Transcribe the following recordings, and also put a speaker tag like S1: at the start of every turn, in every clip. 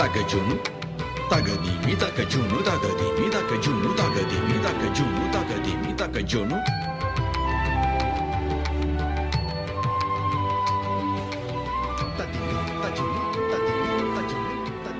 S1: dacă ciunu, dacă dimi, dacă ciunu, dacă dimi, dacă ciunu, dacă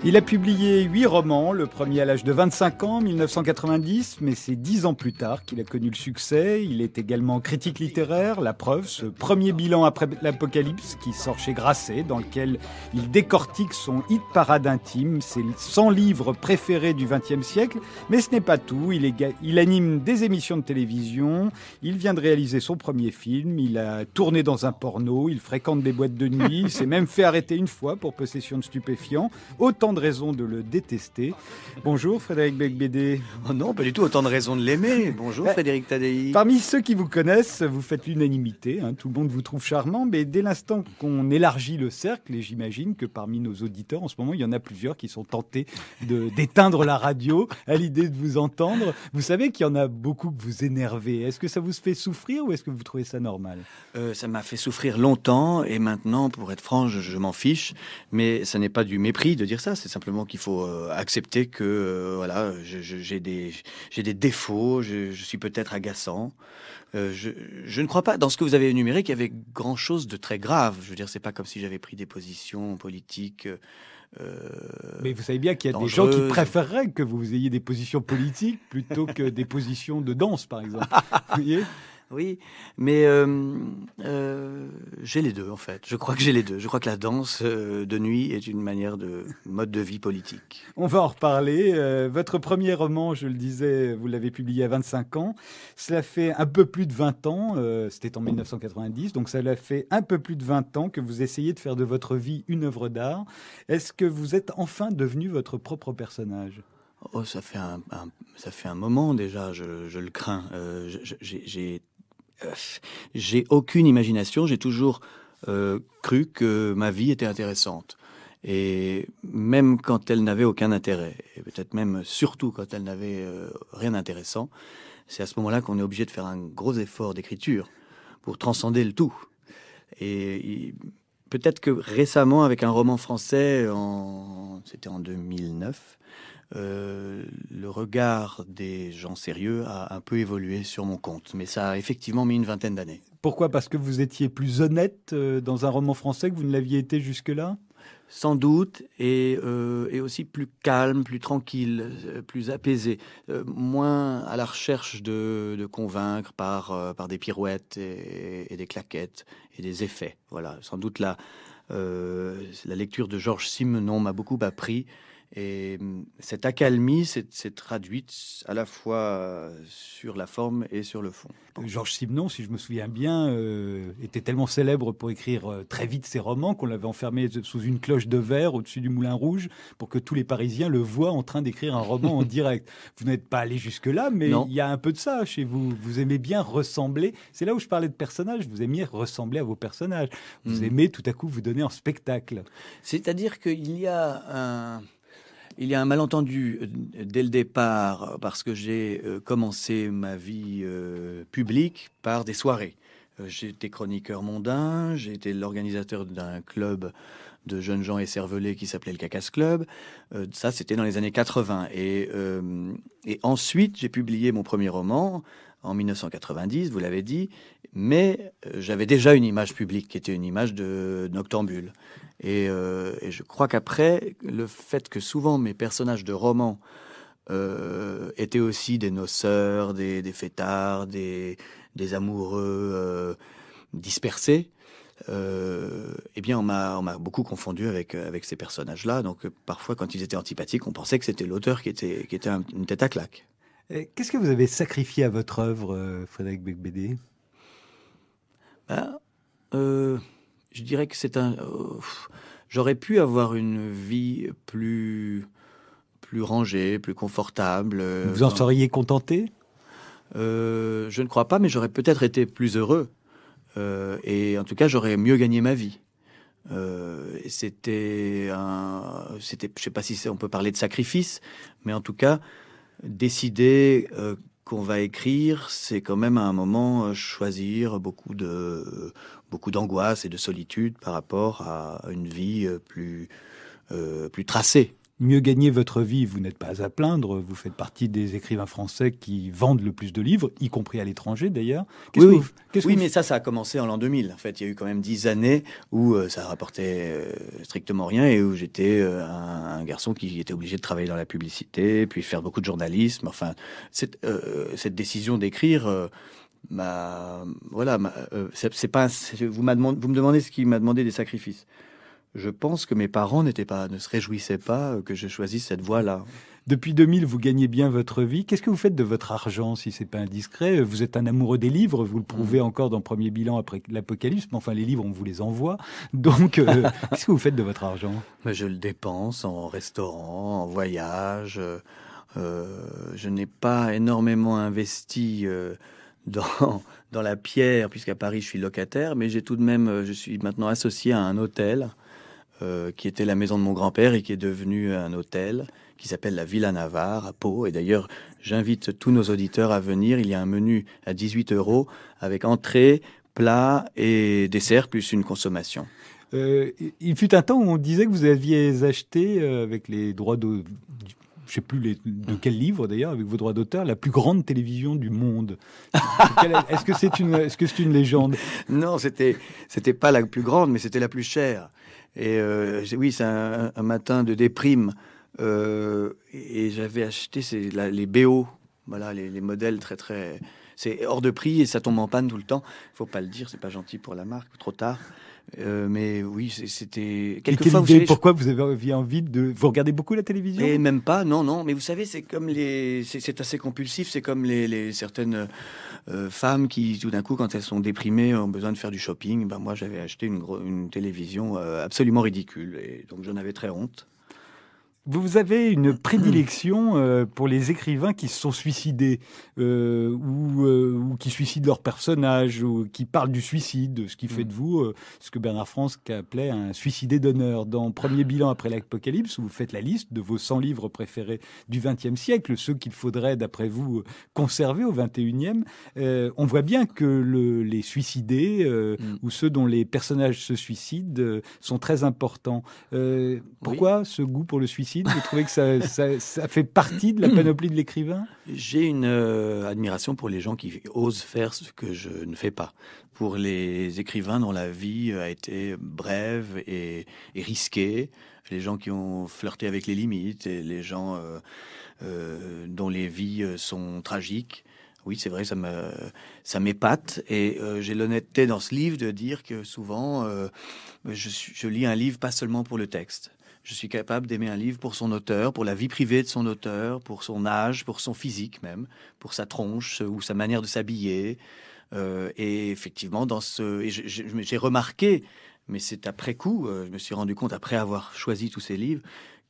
S2: Il a publié huit romans, le premier à l'âge de 25 ans, 1990, mais c'est dix ans plus tard qu'il a connu le succès. Il est également critique littéraire, la preuve, ce premier bilan après l'Apocalypse qui sort chez Grasset, dans lequel il décortique son hit parade intime, ses 100 livres préférés du XXe siècle. Mais ce n'est pas tout, il, il anime des émissions de télévision, il vient de réaliser son premier film, il a tourné dans un porno, il fréquente des boîtes de nuit, il s'est même fait arrêter une fois pour possession de stupéfiants. Autant de raisons de le détester.
S1: Bonjour Frédéric Becbédé. Oh non, pas du tout autant de raisons de l'aimer. Bonjour bah, Frédéric Tadei.
S2: Parmi ceux qui vous connaissent, vous faites l'unanimité. Hein. Tout le monde vous trouve charmant, mais dès l'instant qu'on élargit le cercle, et j'imagine que parmi nos auditeurs en ce moment, il y en a plusieurs qui sont tentés d'éteindre la radio à l'idée de vous entendre. Vous savez qu'il y en a beaucoup que vous énervez. Est-ce que ça vous fait souffrir ou est-ce que vous trouvez ça normal
S1: euh, Ça m'a fait souffrir longtemps et maintenant, pour être franc, je, je m'en fiche. Mais ça n'est pas du mépris de dire ça c'est simplement qu'il faut euh, accepter que euh, voilà, j'ai des, des défauts, je, suis peut-être agaçant. Euh, je, ne crois pas, dans ce que vous avez énuméré, qu'il y avait grand-chose de très grave. Je veux dire, c'est pas comme si j'avais pris des positions politiques. Mais vous savez bien qu'il y a des gens qui préféreraient
S2: que vous ayez des positions politiques plutôt que des positions de danse, par exemple. vous voyez oui,
S1: mais euh, euh, j'ai les deux en fait. Je crois que j'ai les deux. Je crois que la danse euh, de nuit est une manière de mode de vie politique.
S2: On va en reparler. votre premier roman, je le disais, vous l'avez publié à 25 ans. Cela fait un peu plus de 20 ans. C'était en 1990, donc cela fait un peu plus de 20 ans que vous essayez de faire de votre vie une œuvre d'art. Est-ce que vous êtes enfin devenu votre propre personnage
S1: Oh, ça fait un, ça fait un moment déjà, je, le crains. j'ai j'ai j'ai aucune imagination, j'ai toujours euh, cru que ma vie était intéressante. Et même quand elle n'avait aucun intérêt, et peut-être même surtout quand elle n'avait euh, rien d'intéressant, c'est à ce moment-là qu'on est obligé de faire un gros effort d'écriture pour transcender le tout. Et peut-être que récemment, avec un roman français, en... c'était en 2009, euh, le regard des gens sérieux a un peu évolué sur mon compte. Mais ça a effectivement mis une vingtaine d'années.
S2: Pourquoi Parce que vous étiez plus honnête euh, dans un roman français que vous ne l'aviez
S1: été jusque-là sans doute, et, euh, aussi plus calme, plus tranquille, plus apaisé, moins à la recherche de, convaincre par, des pirouettes et, des claquettes et des effets. Voilà, sans doute la lecture de Georges Simenon m'a beaucoup appris et hum, cette accalmie s'est traduite à la fois euh, sur la forme et sur le fond. Euh,
S2: Georges Simenon, si je me souviens bien, euh, était tellement célèbre pour écrire très vite ses romans qu'on l'avait enfermé sous une cloche de verre au-dessus du Moulin Rouge pour que tous les Parisiens le voient en train d'écrire un roman en direct. Vous n'êtes pas allé jusque-là, mais il y a un peu de ça chez vous. Vous aimez bien ressembler. C'est là où je parlais de personnages. Vous aimez ressembler à vos personnages. Vous hmm. aimez tout à coup vous donner en
S1: spectacle. C'est-à-dire qu'il y a un il y a un malentendu euh, dès le départ euh, parce que j'ai euh, commencé ma vie publique par des soirées. J'étais chroniqueur mondain, j'étais l'organisateur d'un club de jeunes gens et écervelés qui s'appelait le Cacasse Club. ça, c'était dans les années 80. et ensuite, j'ai publié mon premier roman en 1990, vous l'avez dit, mais j'avais déjà une image publique qui était une image de Noctambule. Euh, et, je crois qu'après, le fait que souvent mes personnages de romans euh, étaient aussi des noceurs, des, fêtards, des, amoureux euh, dispersés, eh bien, on m'a beaucoup confondu avec, avec ces personnages-là. Donc, parfois, quand ils étaient antipathiques, on pensait que c'était l'auteur qui était, qui était une tête à claque.
S2: Qu'est-ce que vous avez sacrifié à votre œuvre, Frédéric Becbédé
S1: ben, euh, je dirais que c'est un. Euh, j'aurais pu avoir une vie plus, plus rangée, plus confortable. Euh, Vous en seriez contenté euh, Je ne crois pas, mais j'aurais peut-être été plus heureux. et en tout cas, j'aurais mieux gagné ma vie. c'était un, c'était, je sais pas si on peut parler de sacrifice, mais en tout cas, décider qu'on va écrire, c'est quand même à un moment choisir beaucoup de beaucoup d'angoisse et de solitude par rapport à une vie euh, plus, euh, plus tracée. Mieux gagner votre vie, vous n'êtes pas à
S2: plaindre. Vous faites partie des écrivains français qui vendent le plus de livres, y compris à l'étranger d'ailleurs.
S1: Oui, mais ça, ça a commencé en l'an 2000. En fait, il y a eu quand même dix années où euh, ça rapportait strictement rien et où j'étais un, garçon qui était obligé de travailler dans la publicité, puis faire beaucoup de journalisme. Enfin, cette décision d'écrire ma voilà euh, c'est pas vous vous me demandez ce qui m'a demandé des sacrifices je pense que mes parents n'étaient pas ne se réjouissaient pas euh, que je choisisse cette voie là depuis
S2: 2000 vous gagnez bien votre vie qu'est-ce que vous faites de votre argent si c'est pas indiscret vous êtes un amoureux des livres vous le prouvez mmh. encore dans premier bilan après l'apocalypse mais enfin les livres on vous les envoie donc euh,
S1: qu'est-ce que vous faites de votre argent mais je le dépense en restaurant en voyage je n'ai pas énormément investi dans, la pierre, puisqu'à Paris je suis locataire, mais j'ai tout de même, euh, je suis maintenant associé à un hôtel euh, qui était la maison de mon grand-père et qui est devenu un hôtel qui s'appelle la Villa Navarre à Pau. Et d'ailleurs, j'invite tous nos auditeurs à venir. Il y a un menu à 18 euros avec entrée, plat et dessert plus une consommation.
S2: Euh, il fut un temps où on disait que vous aviez acheté avec les droits de, je sais plus de hmm. quel livre d'ailleurs, avec vos droits d'auteur, la plus grande télévision du monde. Est-ce que c'est une,
S1: est-ce que une légende Non, c'était, c'était pas la plus grande, mais c'était la plus chère. Et euh, oui, c'est un, matin de déprime. Euh, et j'avais acheté les BO, voilà, les, modèles très très. C'est hors de prix et ça tombe en panne tout le temps. Il faut pas le dire, c'est pas gentil pour la marque, trop tard. Euh, mais oui, c'était quelquefois. vous
S2: pourquoi vous avez envie de vous regardez beaucoup la télévision
S1: Et même pas, non, non. Mais vous savez, c'est comme les, c'est assez compulsif. C'est comme les, certaines euh, femmes qui, tout d'un coup, quand elles sont déprimées, ont besoin de faire du shopping. Ben moi, j'avais acheté une, une télévision euh, absolument ridicule, et donc j'en avais très honte.
S2: Vous avez une mm. prédilection euh, pour les écrivains qui se sont suicidés euh, euh, ou, qui suicident leurs personnages ou qui parlent du suicide, ce qui fait de mm. vous ce que Bernard France appelait un suicidé d'honneur. Dans Premier bilan après l'apocalypse, vous faites la liste de vos 100 livres préférés du XXe siècle, ceux qu'il faudrait, d'après vous, conserver au XXIe. on voit bien que les suicidés mm. ou ceux dont les personnages se suicident sont très importants. pourquoi ce goût pour le suicide vous trouvez que ça, fait partie de la panoplie de l'écrivain
S1: J'ai une euh, admiration pour les gens qui osent faire ce que je ne fais pas. Pour les écrivains dont la vie a été brève et, risquée, les gens qui ont flirté avec les limites, et les gens euh, euh, dont les vies sont tragiques. Oui, c'est vrai, ça ça m'épate et j'ai l'honnêteté dans ce livre de dire que souvent, je, lis un livre pas seulement pour le texte. Je suis capable d'aimer un livre pour son auteur, pour la vie privée de son auteur, pour son âge, pour son physique même, pour sa tronche euh, ou sa manière de s'habiller. Euh, et effectivement, dans ce, j'ai remarqué, mais c'est après coup, euh, je me suis rendu compte après avoir choisi tous ces livres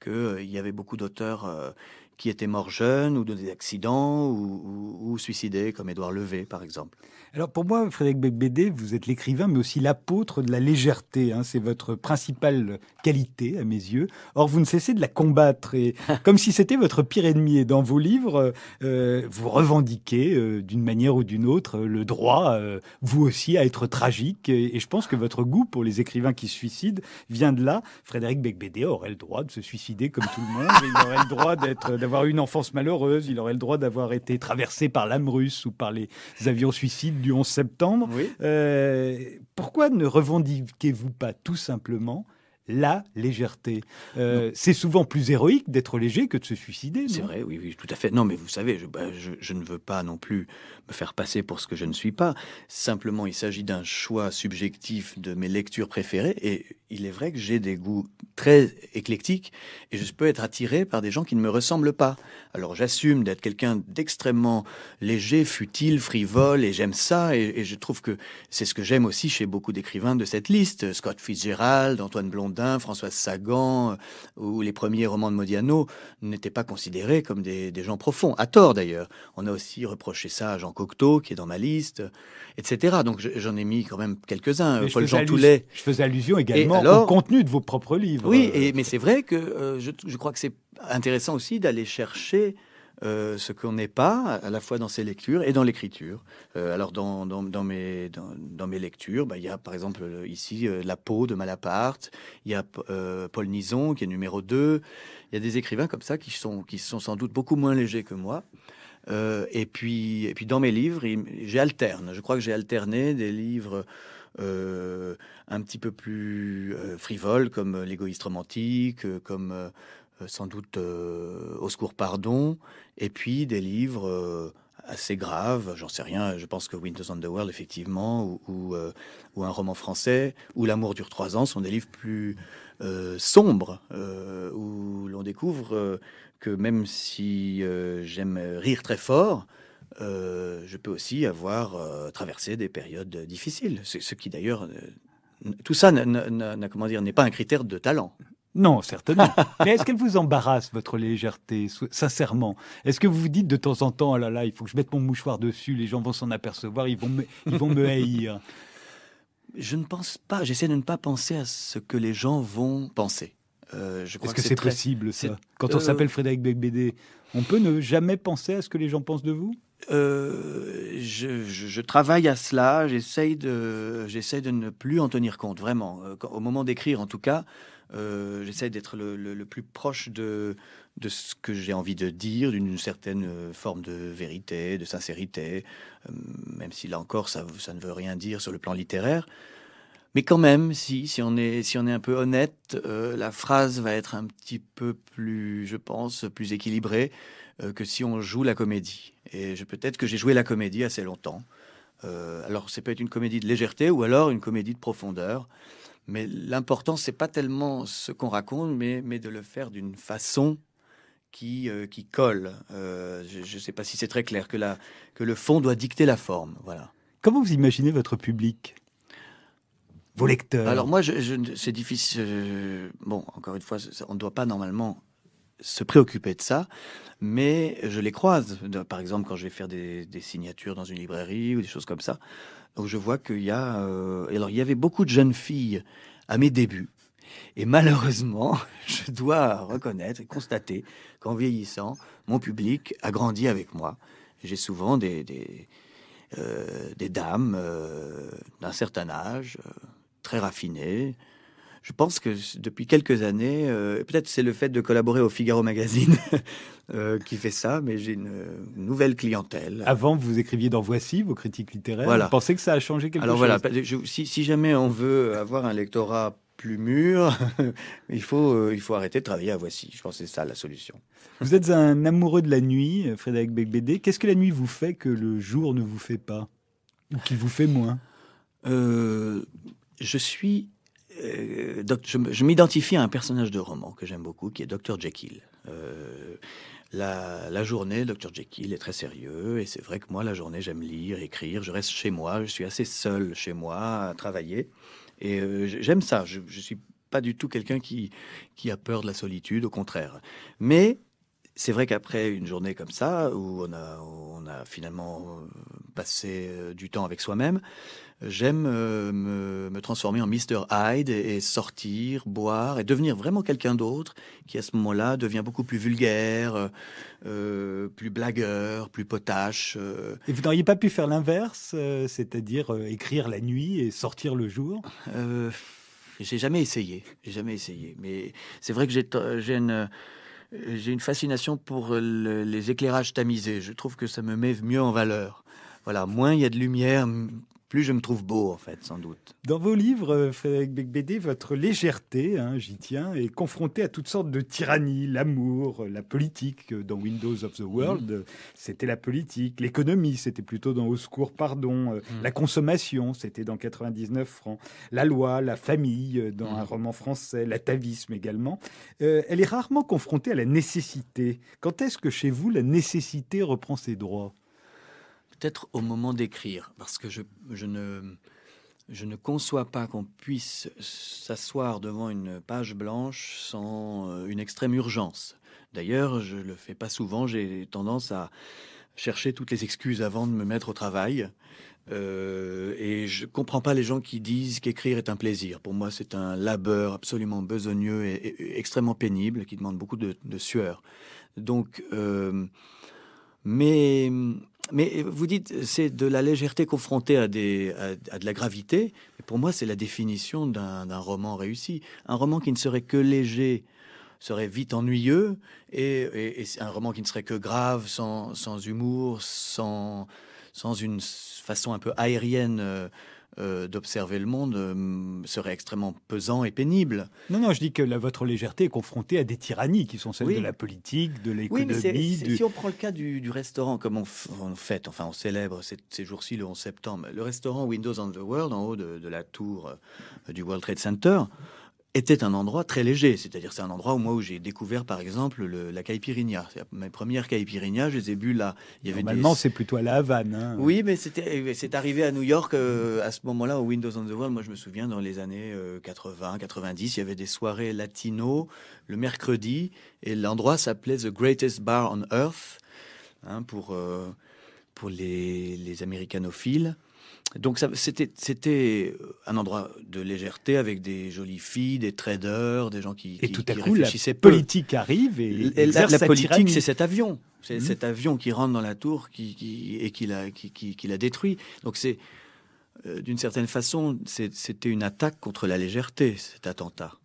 S1: qu'il y avait beaucoup d'auteurs qui étaient morts jeunes ou de des accidents ou, ou suicidés, comme Édouard Levé, par exemple.
S2: Alors pour moi, Frédéric Becbédé, vous êtes l'écrivain, mais aussi l'apôtre de la légèreté. Hein. C'est votre principale qualité, à mes yeux. Or, vous ne cessez de la combattre, et comme si c'était votre pire ennemi. Et dans vos livres, euh, vous revendiquez, euh, d'une manière ou d'une autre, euh, le droit, vous aussi, à être tragique. Et, je pense que votre goût pour les écrivains qui se suicident vient de là. Frédéric Becbédé aurait le droit de se suicider comme tout le monde. il aurait le droit d'être, d'avoir une enfance malheureuse. Il aurait le droit d'avoir été traversé par l'âme russe ou par les avions suicides du 11 septembre. Euh, pourquoi ne revendiquez-vous pas tout simplement
S1: la légèreté. Euh, c'est souvent plus héroïque d'être léger que de se suicider. C'est vrai, oui, oui, tout à fait. Non, mais vous savez, bah, je, ne veux pas non plus me faire passer pour ce que je ne suis pas. Simplement, il s'agit d'un choix subjectif de mes lectures préférées. Et il est vrai que j'ai des goûts très éclectiques et je peux être attiré par des gens qui ne me ressemblent pas. Alors j'assume d'être quelqu'un d'extrêmement léger, futile, frivole, et j'aime ça. Et, je trouve que c'est ce que j'aime aussi chez beaucoup d'écrivains de cette liste. Scott Fitzgerald, Antoine Blond François Françoise Sagan euh, ou les premiers romans de Modiano n'étaient pas considérés comme des, gens profonds, à tort d'ailleurs. On a aussi reproché ça à Jean Cocteau, qui est dans ma liste, etc. Donc j'en ai mis quand même quelques-uns. Paul Jean Je
S2: faisais allusion également au contenu de vos
S1: propres livres. Oui, et, mais c'est vrai que euh, je, crois que c'est intéressant aussi d'aller chercher euh, ce qu'on n'est pas, à la fois dans ses lectures et dans l'écriture. Euh, alors, dans, mes, dans, mes lectures, bah, il y a par exemple euh, ici La peau de Malaparte, il y a Paul Nison qui est numéro 2, il y a des écrivains comme ça qui sont, qui sont sans doute beaucoup moins légers que moi. et, puis, puis, dans mes livres, j'alterne. Je crois que j'ai alterné des livres. un petit peu plus frivoles comme l'égoïste romantique, comme euh, sans doute euh, Au secours pardon, et puis des livres euh, assez graves j'en sais rien, je pense que Winters on the World, effectivement, ou, un roman français, ou L'amour dure trois ans, sont des livres plus sombres, où l'on découvre que même si j'aime rire très fort, je peux aussi avoir traversé des périodes difficiles, c'est ce qui d'ailleurs, tout ça, n'a, comment dire, n'est pas un critère de talent. Non, certainement. Mais est-ce qu'elle vous embarrasse, votre légèreté, sincèrement
S2: Est-ce que vous vous dites de temps en temps, oh là là, il faut que je mette mon mouchoir dessus, les gens vont s'en apercevoir, ils vont me, ils vont me haïr
S1: Je ne pense pas, j'essaie de ne pas penser à ce que les gens vont penser. Euh, je crois Est-ce que, c'est possible, ça Quand on euh, s'appelle
S2: Frédéric Becbédé, on peut ne jamais penser à ce que les gens pensent de vous
S1: euh, je, je, travaille à cela, J'essaie de, de ne plus en tenir compte, vraiment. Au moment d'écrire, en tout cas, euh, J'essaie d'être le, plus proche de, ce que j'ai envie de dire, d'une certaine euh, forme de vérité, de sincérité, euh, même si là encore, ça, ne veut rien dire sur le plan littéraire. Mais quand même, si, on, est, un peu honnête, la phrase va être un petit peu plus, je pense, plus équilibrée que si on joue la comédie. Et peut-être que j'ai joué la comédie assez longtemps. alors, c'est peut-être une comédie de légèreté ou alors une comédie de profondeur. Mais l'important, c'est pas tellement ce qu'on raconte, mais, mais de le faire d'une façon qui, euh, qui colle. Euh, je ne sais pas si c'est très clair, que, la, que le fond doit dicter la forme. Voilà.
S2: Comment vous imaginez votre public Vos lecteurs Alors
S1: moi, c'est difficile. Euh, bon, encore une fois, on ne doit pas normalement se préoccuper de ça, mais je les croise. Par exemple, quand je vais faire des, des signatures dans une librairie ou des choses comme ça, donc je vois qu'il y euh, il y avait beaucoup de jeunes filles à mes débuts. Et malheureusement, je dois reconnaître et constater qu'en vieillissant, mon public a grandi avec moi. J'ai souvent des, euh, dames euh, d'un certain âge, très raffinées, je pense que depuis quelques années, euh, peut-être c'est le fait de collaborer au Figaro Magazine euh, qui fait ça, mais j'ai une nouvelle clientèle. Avant,
S2: vous écriviez dans Voici vos critiques littéraires. Vous pensez que ça a changé quelque chose Alors voilà,
S1: si, jamais on veut avoir un lectorat plus mûr, il, faut, euh, il faut arrêter de travailler à Voici. Je pense que c'est ça la solution.
S2: Vous êtes un amoureux de la nuit, Frédéric Becbédé. Qu'est-ce que la nuit vous fait que le jour ne vous fait pas Ou qu'il vous fait moins
S1: Je suis euh, je, m'identifie à un personnage de roman que j'aime beaucoup, qui est Dr Jekyll. Euh, la, journée, Dr Jekyll est très sérieux, et c'est vrai que moi, la journée, j'aime lire, écrire, je reste chez moi, je suis assez seul chez moi à travailler, et euh, j'aime ça, je, je suis pas du tout quelqu'un qui, qui a peur de la solitude, au contraire. Mais c'est vrai qu'après une journée comme ça, où on où on a finalement passé du temps avec soi-même, j'aime euh, me, transformer en Mr. Hyde et, sortir, boire et devenir vraiment quelqu'un d'autre qui à ce moment-là devient beaucoup plus vulgaire, euh, euh, plus blagueur, plus potache.
S2: Et vous n'auriez pas pu faire l'inverse,
S1: c'est-à-dire écrire la nuit et sortir le jour J'ai jamais essayé, j'ai jamais essayé. Mais c'est vrai que j'ai une j'ai une fascination pour les éclairages tamisés. Je trouve que ça me met mieux en valeur. Voilà, moins il y a de lumière, plus je me trouve beau, en fait, sans doute.
S2: Dans vos livres, euh, Frédéric Becbédé, votre légèreté, hein, j'y tiens, est confrontée à toutes sortes de tyrannies, l'amour, euh, la politique. Euh, dans Windows of the World, mm. c'était la politique. L'économie, c'était plutôt dans Au secours, pardon. Mm. La consommation, c'était dans 99 francs. La loi, la famille, dans un mm. roman français. L'atavisme également. elle est rarement confrontée à la nécessité. Quand est-ce que chez vous,
S1: la nécessité reprend ses droits peut-être au moment d'écrire, parce que je, ne, je ne conçois pas qu'on puisse s'asseoir devant une page blanche sans euh, une extrême urgence. D'ailleurs, je ne le fais pas souvent, j'ai tendance à chercher toutes les excuses avant de me mettre au travail. Euh, et je comprends pas les gens qui disent qu'écrire est un plaisir. Pour moi, c'est un labeur absolument besogneux et, extrêmement pénible qui demande beaucoup de, sueur. Donc, euh, mais mais vous dites, c'est de la légèreté confrontée à, des, de la gravité. pour moi, c'est la définition d'un roman réussi. Un roman qui ne serait que léger serait vite ennuyeux, et, un roman qui ne serait que grave, sans, humour, sans, sans une façon un peu aérienne. Euh, euh, d'observer le monde euh, serait extrêmement pesant et pénible. Non, non, je dis que la, votre légèreté est confrontée à des tyrannies qui sont celles de la politique, de l'économie. Oui, mais si on prend le cas du, restaurant, comme on, fait fête, enfin on célèbre ces, jours-ci le 11 septembre, le restaurant Windows on the World, en haut de, la tour euh, du World Trade Center, était un endroit très léger. C'est-à-dire, c'est un endroit où moi où j'ai découvert, par exemple, le, la caipirinha. Mes premières caipirinha, je les ai bues là. Normalement, c'est
S2: plutôt à la Havane. Hein. Oui,
S1: mais c'était, euh, c'est arrivé à New York euh, à ce moment-là au Windows on the World. Moi, je me souviens dans les années 80, euh, 90, il y avait des soirées latino le mercredi et l'endroit s'appelait The Greatest Bar on Earth hein, pour pour les, les américanophiles donc c'était euh, un endroit de légèreté avec des jolies filles, des traders, des gens qui, qui et tout à coup, la politique arrive et, la, la politique c'est cet avion, c'est mmh. cet avion qui rentre dans la tour qui, qui et qui la, qui, détruit. Donc c'est euh, d'une certaine façon c'était une attaque contre la légèreté cet attentat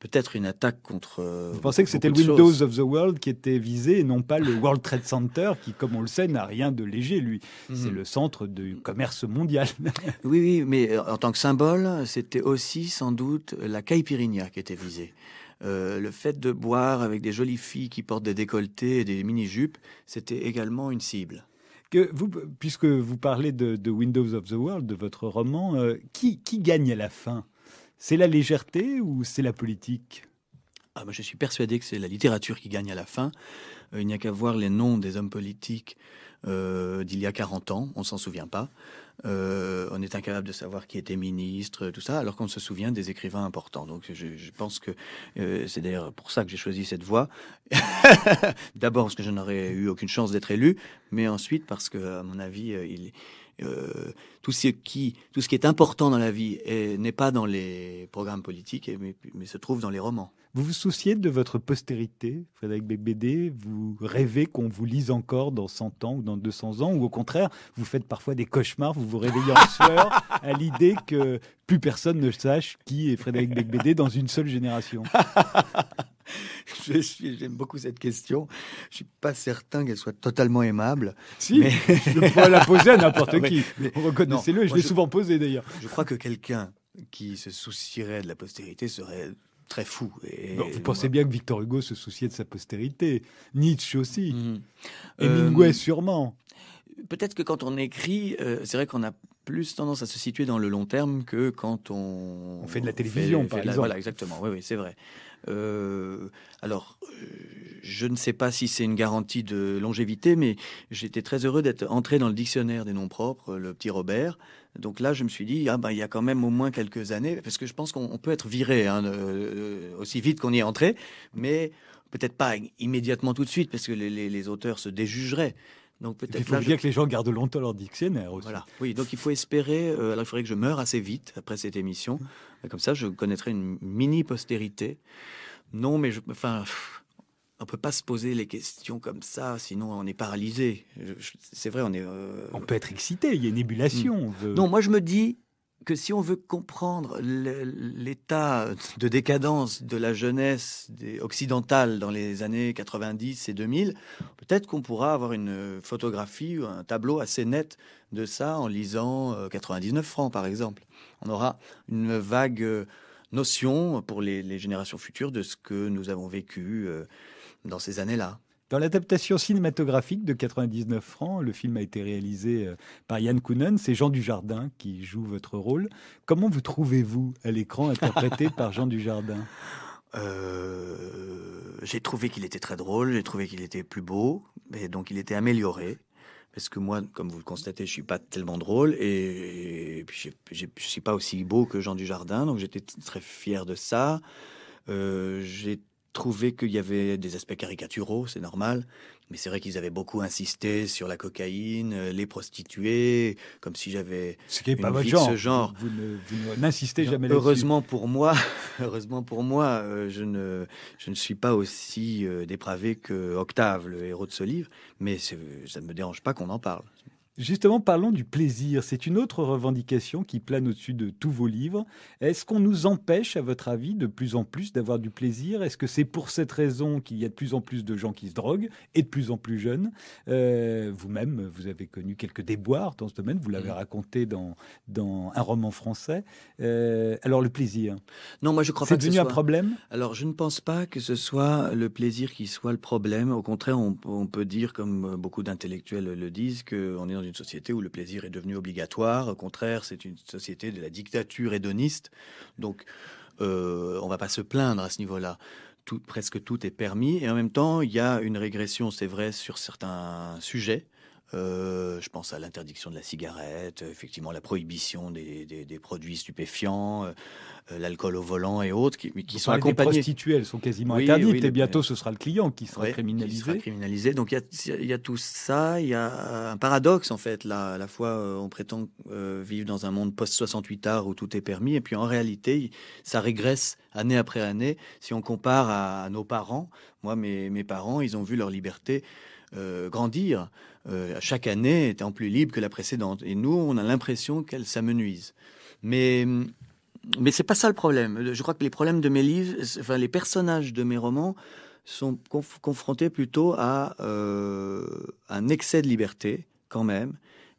S1: peut-être une attaque contre. Euh, vous pensez que c'était Windows
S2: of the World qui était visé et non pas le World Trade Center qui, comme on le sait, n'a rien de léger, lui. Mhm. C'est le centre du commerce mondial.
S1: oui, oui, mais euh, en tant que symbole, c'était aussi sans doute la caipirinha qui était visée. Euh, le fait de boire avec des jolies filles qui portent des décolletés et des mini-jupes, c'était également une cible. Que
S2: puisque vous parlez de, Windows of the World, de votre roman, qui, qui gagne à la fin c'est la légèreté ou c'est la
S1: politique ah, moi, Je suis persuadé que c'est la littérature qui gagne à la fin. Euh, il n'y a qu'à voir les noms des hommes politiques euh, d'il y a 40 ans, on ne s'en souvient pas. Euh, on est incapable de savoir qui était ministre, tout ça, alors qu'on se souvient des écrivains importants. Donc je, pense que c'est d'ailleurs pour ça que j'ai choisi cette voie. D'abord parce que je n'aurais eu aucune chance d'être élu, mais ensuite parce que, à mon avis, il, euh, tout, ce qui, tout ce qui est important dans la vie n'est pas dans les programmes politiques, mais, se trouve dans les romans.
S2: Vous vous souciez de votre postérité, Frédéric Beigbeder Vous rêvez qu'on vous lise encore dans 100 ans ou dans 200 ans Ou au contraire, vous faites parfois des cauchemars, vous vous réveillez en sueur à l'idée que plus personne ne sache qui est Frédéric Beigbeder dans une seule génération
S1: j'aime beaucoup cette question. Je suis pas certain qu'elle soit totalement aimable. Si, mais... je pourrais la poser à n'importe ah qui. Vous Reconnaissez-le, je l'ai souvent posé d'ailleurs. Je crois que quelqu'un qui se soucierait de la postérité serait
S2: très fou. Et... vous pensez bien que Victor Hugo se souciait de sa postérité, Nietzsche aussi, mhm. euh, Hemingway sûrement.
S1: Peut-être que quand on écrit, euh, c'est vrai qu'on a plus tendance à se situer dans le long terme que quand on, on fait de la télévision, par exemple. Voilà, exactement. Oui, oui, c'est vrai. Euh, alors, euh, je ne sais pas si c'est une garantie de longévité, mais j'étais très heureux d'être entré dans le dictionnaire des noms propres, le petit Robert. Donc là, je me suis dit, ah ben, il y a quand même au moins quelques années, parce que je pense qu'on peut être viré hein, euh, aussi vite qu'on y est entré, mais peut-être pas immédiatement tout de suite, parce que les auteurs se déjugeraient. Il faut bien que
S2: les gens gardent longtemps leur dictionnaire aussi. Voilà.
S1: Oui, donc il faut espérer. Euh, alors il faudrait que je meure assez vite après cette émission. Euh, comme ça, je connaîtrai une mini postérité. Non, mais je, enfin, on peut pas se poser les questions comme ça, sinon on est paralysé. C'est vrai, on est. Euh, on peut être excité. Il y a une ébullition. Hmm. Non, moi je me dis, que si on veut comprendre l'état de décadence de la jeunesse occidentale dans les années 90 et 2000, peut-être qu'on pourra avoir une photographie ou un tableau assez net de ça en lisant 99 euh, francs par exemple. On aura une vague euh, notion pour les, les générations futures de ce que nous avons vécu euh, dans ces années-là.
S2: Dans l'adaptation cinématographique de 99 francs, le film a été réalisé euh, par Yann Kounen. C'est Jean Dujardin qui joue votre rôle. Comment vous trouvez-vous à l'écran interprété par Jean Dujardin
S1: euh, J'ai trouvé qu'il était très drôle, j'ai trouvé qu'il était plus beau, et donc il était amélioré. Parce que moi, comme vous le constatez, je suis pas tellement drôle et, je suis pas aussi beau que Jean Dujardin, donc j'étais très fier de ça. Euh, j'ai Trouver qu'il y avait des aspects caricaturaux, c'est normal, mais c'est vrai qu'ils avaient beaucoup insisté sur la cocaïne, euh, les prostituées, comme si j'avais ce une pas De ce genre. Vous, n'insistez jamais Heureusement pour moi, heureusement pour moi, euh, je ne je ne suis pas aussi euh, dépravé que Octave, le héros de ce livre, mais ça ne me dérange pas qu'on en parle. Justement, parlons du plaisir.
S2: C'est une autre revendication qui plane au-dessus de tous vos livres. Est-ce qu'on nous empêche, à votre avis, de plus en plus d'avoir du plaisir Est-ce que c'est pour cette raison qu'il y a de plus en plus de gens qui se droguent et de plus en plus jeunes euh, Vous-même, vous avez connu quelques déboires dans ce domaine. Vous l'avez mm. raconté dans,
S1: dans un roman français. Euh, alors, le plaisir. Non, moi, je crois pas que ce soit... C'est devenu un problème Alors, je ne pense pas que ce soit le plaisir qui soit le problème. Au contraire, on, on peut dire, comme beaucoup d'intellectuels le disent, qu'on est dans une une société où le plaisir est devenu obligatoire. Au contraire, c'est une société de la dictature hédoniste. Donc, euh, on ne va pas se plaindre à ce niveau-là. Tout, presque tout est permis. Et en même temps, il y a une régression, c'est vrai, sur certains sujets. Euh, je pense à l'interdiction de la cigarette, effectivement la prohibition des, produits stupéfiants, euh, euh, l'alcool au volant et autres, qui, sont accompagnés. Les prostituées, elles sont quasiment interdites et bientôt ce sera le client qui sera criminalisé. Donc il y, a tout ça, il y a un paradoxe en fait. Là, la fois on prétend vivre dans un monde post-68 art où tout est permis et puis en réalité ça régresse année après année. Si on compare à, nos parents, moi mes parents, ils ont vu leur liberté grandir. Euh, à chaque année étant plus libre que la précédente. Et nous, on a l'impression qu'elle s'amenuise. Mais mm, mais c'est pas ça le problème. Je crois que les problèmes de mes livres, enfin les personnages de mes romans sont confrontés plutôt à euh, un excès de liberté quand même.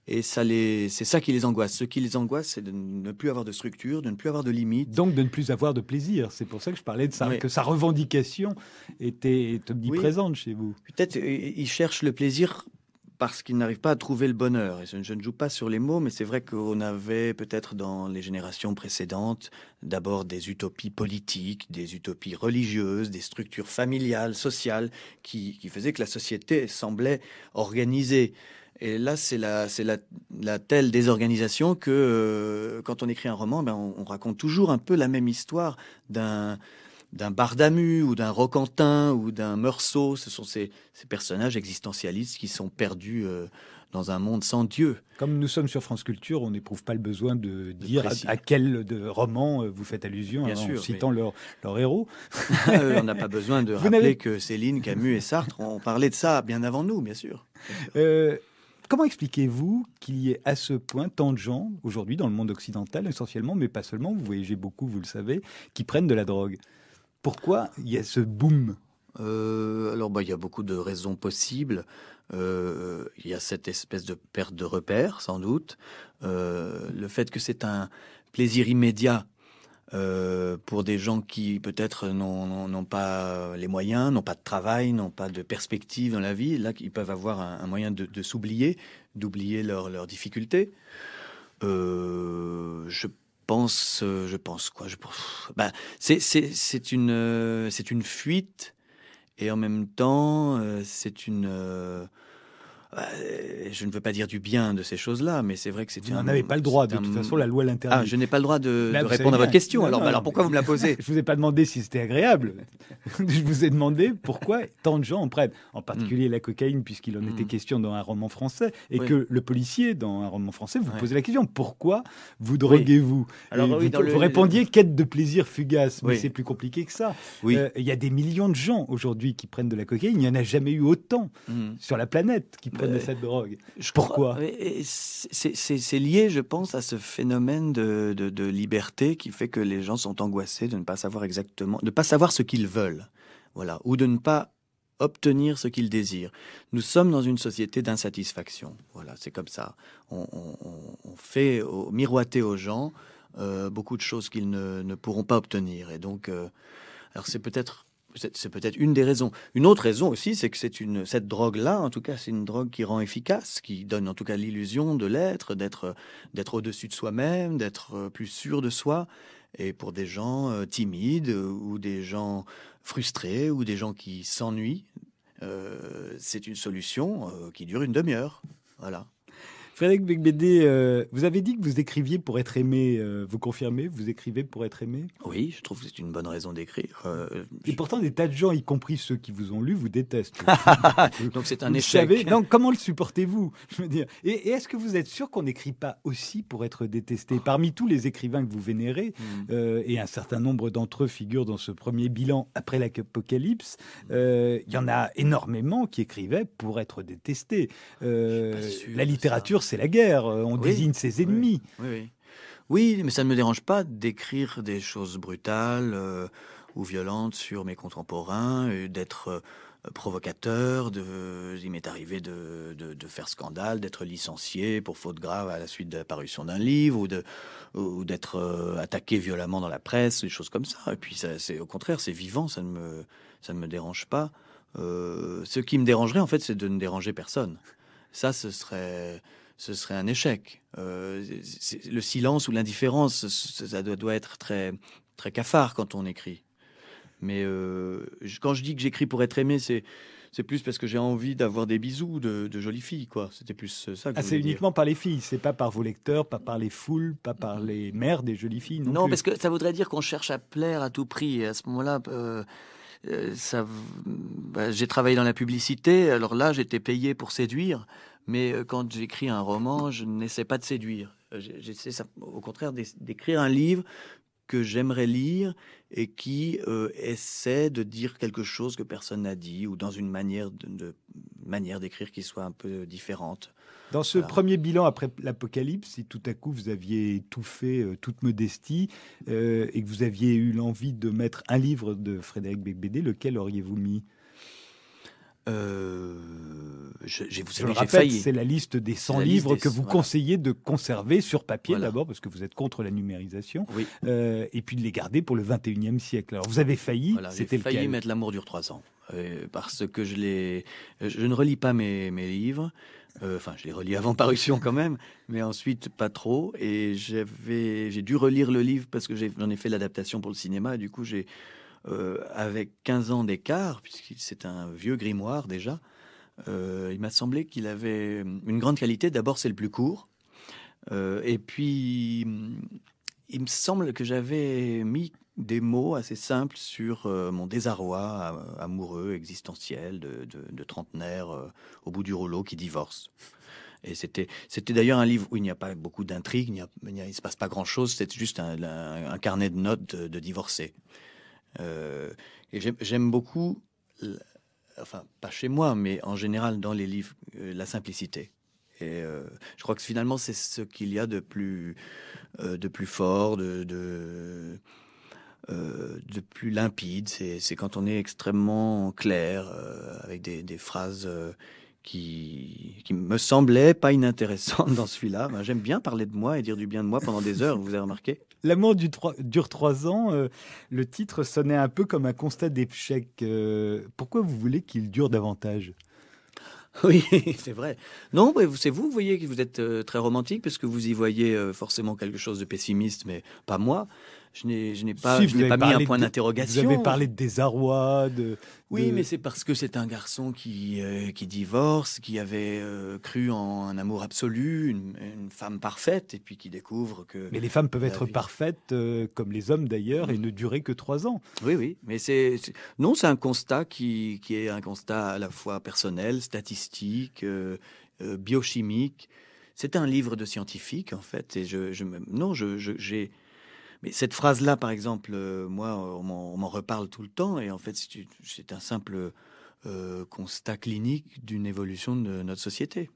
S1: Et ça les, c'est ça qui les angoisse. Ce qui les angoisse, c'est de ne plus avoir de structure, de ne plus avoir de limites. Donc de ne plus avoir de plaisir. C'est pour ça que je parlais de ça, que sa revendication était, omniprésente chez vous. Peut-être euh, ils cherchent le plaisir parce qu'ils n'arrivent pas à trouver le bonheur. Et je, ne joue pas sur les mots, mais c'est vrai qu'on avait peut-être dans les générations précédentes d'abord des utopies politiques, des utopies religieuses, des structures familiales, sociales, qui, qui faisaient que la société semblait organisée. Et là, c'est la, la, la, telle désorganisation que euh, quand on écrit un roman, ben on, raconte toujours un peu la même histoire d'un d'un Bardamu ou d'un Roquentin ou d'un Meursault. Ce sont ces, personnages existentialistes qui sont perdus euh, dans un monde sans Dieu. Comme nous sommes sur France Culture, on n'éprouve pas le besoin de, dire à, quel roman euh, vous faites allusion en citant leur, héros. Euh, on n'a pas besoin de rappeler que Céline, Camus et Sartre ont parlé de ça bien avant nous, bien sûr.
S2: Comment expliquez-vous qu'il y ait à ce point tant de gens, aujourd'hui dans le monde occidental essentiellement, mais pas seulement, vous voyagez beaucoup, vous le savez, qui prennent de la drogue
S1: pourquoi il y a ce boom euh, alors, bah, il y a beaucoup de raisons possibles. Euh, il y a cette espèce de perte de repère, sans doute. Euh, le fait que c'est un plaisir immédiat pour des gens qui, peut-être, n'ont pas les moyens, n'ont pas de travail, n'ont pas de perspective dans la vie. Là, ils peuvent avoir un, moyen de, s'oublier, d'oublier leurs difficultés. je pense, euh, je pense quoi je pense, bah, c'est, une, euh, c'est une fuite et en même temps, euh, c'est une bah, euh, je ne veux pas dire du bien de ces choses-là, mais c'est vrai que c'est. Vous n'en avez pas le droit, de toute façon, la loi l'interdit. Ah, je n'ai pas le droit de, répondre à votre question. alors, bah, alors pourquoi vous me la posez
S2: Je ne vous ai pas demandé si c'était agréable. je vous ai demandé pourquoi tant de gens en prennent, en particulier hmm. la cocaïne, puisqu'il en était hmm. question dans un roman français, et que le policier, dans un roman français, vous posait posez la question pourquoi vous droguez-vous Alors Vous, répondiez quête de plaisir fugace, mais c'est plus compliqué que ça. Euh, il y a des millions de gens aujourd'hui qui prennent de la cocaïne, il n'y en a jamais eu autant hmm. sur la planète qui bah, euh, cette drogue. Pourquoi
S1: C'est lié, je pense, à ce phénomène de, liberté qui fait que les gens sont angoissés de ne pas savoir exactement, de ne pas savoir ce qu'ils veulent, voilà, ou de ne pas obtenir ce qu'ils désirent. Nous sommes dans une société d'insatisfaction. Voilà, c'est comme ça. On, fait miroiter aux gens euh, beaucoup de choses qu'ils ne, pourront pas obtenir. Et donc, euh, alors c'est peut-être c'est peut-être une des raisons. Une autre raison aussi, c'est que c'est cette drogue-là, en tout cas, c'est une drogue qui rend efficace, qui donne en tout cas l'illusion de l'être, d'être, d'être au-dessus de soi-même, d'être euh, plus sûr de soi. Et pour des gens euh, timides euh, ou des gens frustrés ou des gens qui s'ennuient, c'est une solution qui dure une demi-heure. Voilà. Frédéric Begbédé, euh, vous avez dit que vous écriviez
S2: pour être aimé. Euh, vous confirmez Vous écrivez pour être aimé
S1: Oui, je trouve que c'est une bonne raison d'écrire. Euh,
S2: et pourtant, des tas de gens, y compris ceux qui vous ont lu, vous détestent.
S1: Donc c'est un vous Savez,
S2: donc comment le supportez-vous Et, est-ce que vous êtes sûr qu'on n'écrit pas aussi pour être détesté oh. Parmi tous les écrivains que vous vénérez, hmm. et un certain nombre d'entre eux figurent dans ce premier bilan après l'apocalypse, hmm. il y en a énormément qui écrivaient pour être détestés. la littérature c'est la guerre. Euh, on désigne ses ennemis.
S1: Oui, mais ça ne me dérange pas d'écrire des choses brutales euh, ou violentes sur mes contemporains, euh, d'être provocateur. Il m'est arrivé de, faire scandale, d'être licencié pour faute grave à la suite de la parution d'un livre ou d'être attaqué violemment dans la presse, des choses comme ça. Et puis, c'est au contraire, c'est vivant. Ça ne me ça ne me dérange pas. ce qui me dérangerait, en fait, c'est de ne déranger personne. Ça, ce serait, ce serait un échec. Euh, le silence ou l'indifférence, ça doit, être très, très cafard quand on écrit. Mais euh, quand je dis que j'écris pour être aimé, c'est plus parce que j'ai envie d'avoir des bisous de, jolies filles, quoi. C'était plus euh, ça. Que ah, c'est uniquement
S2: par les filles, c'est pas par vos lecteurs, pas par les foules,
S1: pas par les mères des jolies filles. Non, parce que ça voudrait dire qu'on cherche à plaire à tout prix. à ce moment-là, ça, bah, j'ai travaillé dans la publicité. Alors là, j'étais payé pour séduire. Mais euh, quand j'écris un roman, je n'essaie pas de séduire. Euh, j'essaie au contraire d'écrire un livre que j'aimerais lire et qui euh, essaie de dire quelque chose que personne n'a dit ou dans une manière de, manière d'écrire qui soit un peu différente.
S2: Dans ce premier bilan après l'apocalypse, si tout à coup vous aviez tout fait, toute modestie et que vous aviez eu l'envie de mettre un livre de Frédéric Becbédé, lequel auriez-vous mis euh, je,
S1: vous C'est la liste des 100 livres que vous conseillez
S2: de conserver sur papier d'abord, parce que vous êtes contre la numérisation, euh, et puis de les garder pour le 21e siècle. Alors vous avez failli, c'était le failli mettre
S1: l'amour dure 3 ans, euh, parce que je, je ne relis pas mes, mes livres. Enfin, je les relis avant parution quand même, mais ensuite pas trop. Et j'ai dû relire le livre parce que j'en ai, ai fait l'adaptation pour le cinéma. Et du coup, j'ai euh, avec 15 ans d'écart, puisqu'il c'est un vieux grimoire déjà, euh, il m'a semblé qu'il avait une grande qualité. D'abord, c'est le plus court. Euh, et puis, mm, il me semble que j'avais mis des mots assez simples sur mon désarroi amoureux, existentiel, de, trentenaire au bout du rouleau qui divorce. Et c'était, d'ailleurs un livre où il n'y a pas beaucoup d'intrigues, il, ne se passe pas grand-chose, c'est juste un, carnet de notes de, de divorcés. Euh, et j'aime beaucoup, enfin pas chez moi, mais en général dans les livres, euh, la simplicité. Et euh, je crois que finalement c'est ce qu'il y a de plus, de plus fort, de, de, plus limpide. C'est quand on est extrêmement clair avec des, des phrases qui, qui, me semblait pas inintéressante dans celui-là. Ben, j'aime bien parler de moi et dire du bien de moi pendant des heures, vous avez remarqué L'amour dure trois ans, euh, le titre sonnait un peu comme un
S2: constat d'échec. Euh, pourquoi vous voulez qu'il dure davantage
S1: oui, c'est vrai. Non, c'est vous, vous voyez que vous êtes euh, très romantique puisque vous y voyez forcément quelque chose de pessimiste, mais pas moi. Je n'ai pas, mis un point d'interrogation. Vous avez parlé de désarroi. De, oui, mais c'est parce que c'est un garçon qui, euh, qui divorce, qui avait euh, cru en un amour absolu, une, femme parfaite, et puis qui découvre que. Mais les femmes peuvent être parfaites, euh, comme les hommes d'ailleurs, et mm. ne durer que trois ans. Oui, oui. Mais c'est. Non, c'est un constat qui, qui, est un constat à la fois personnel, statistique, biochimique. C'est un livre de scientifique, en fait. Et je, je non, j'ai. Mais cette phrase-là, par exemple, euh, moi, euh, on m'en reparle tout le temps. Et en fait, c'est un simple euh, constat clinique d'une évolution de notre société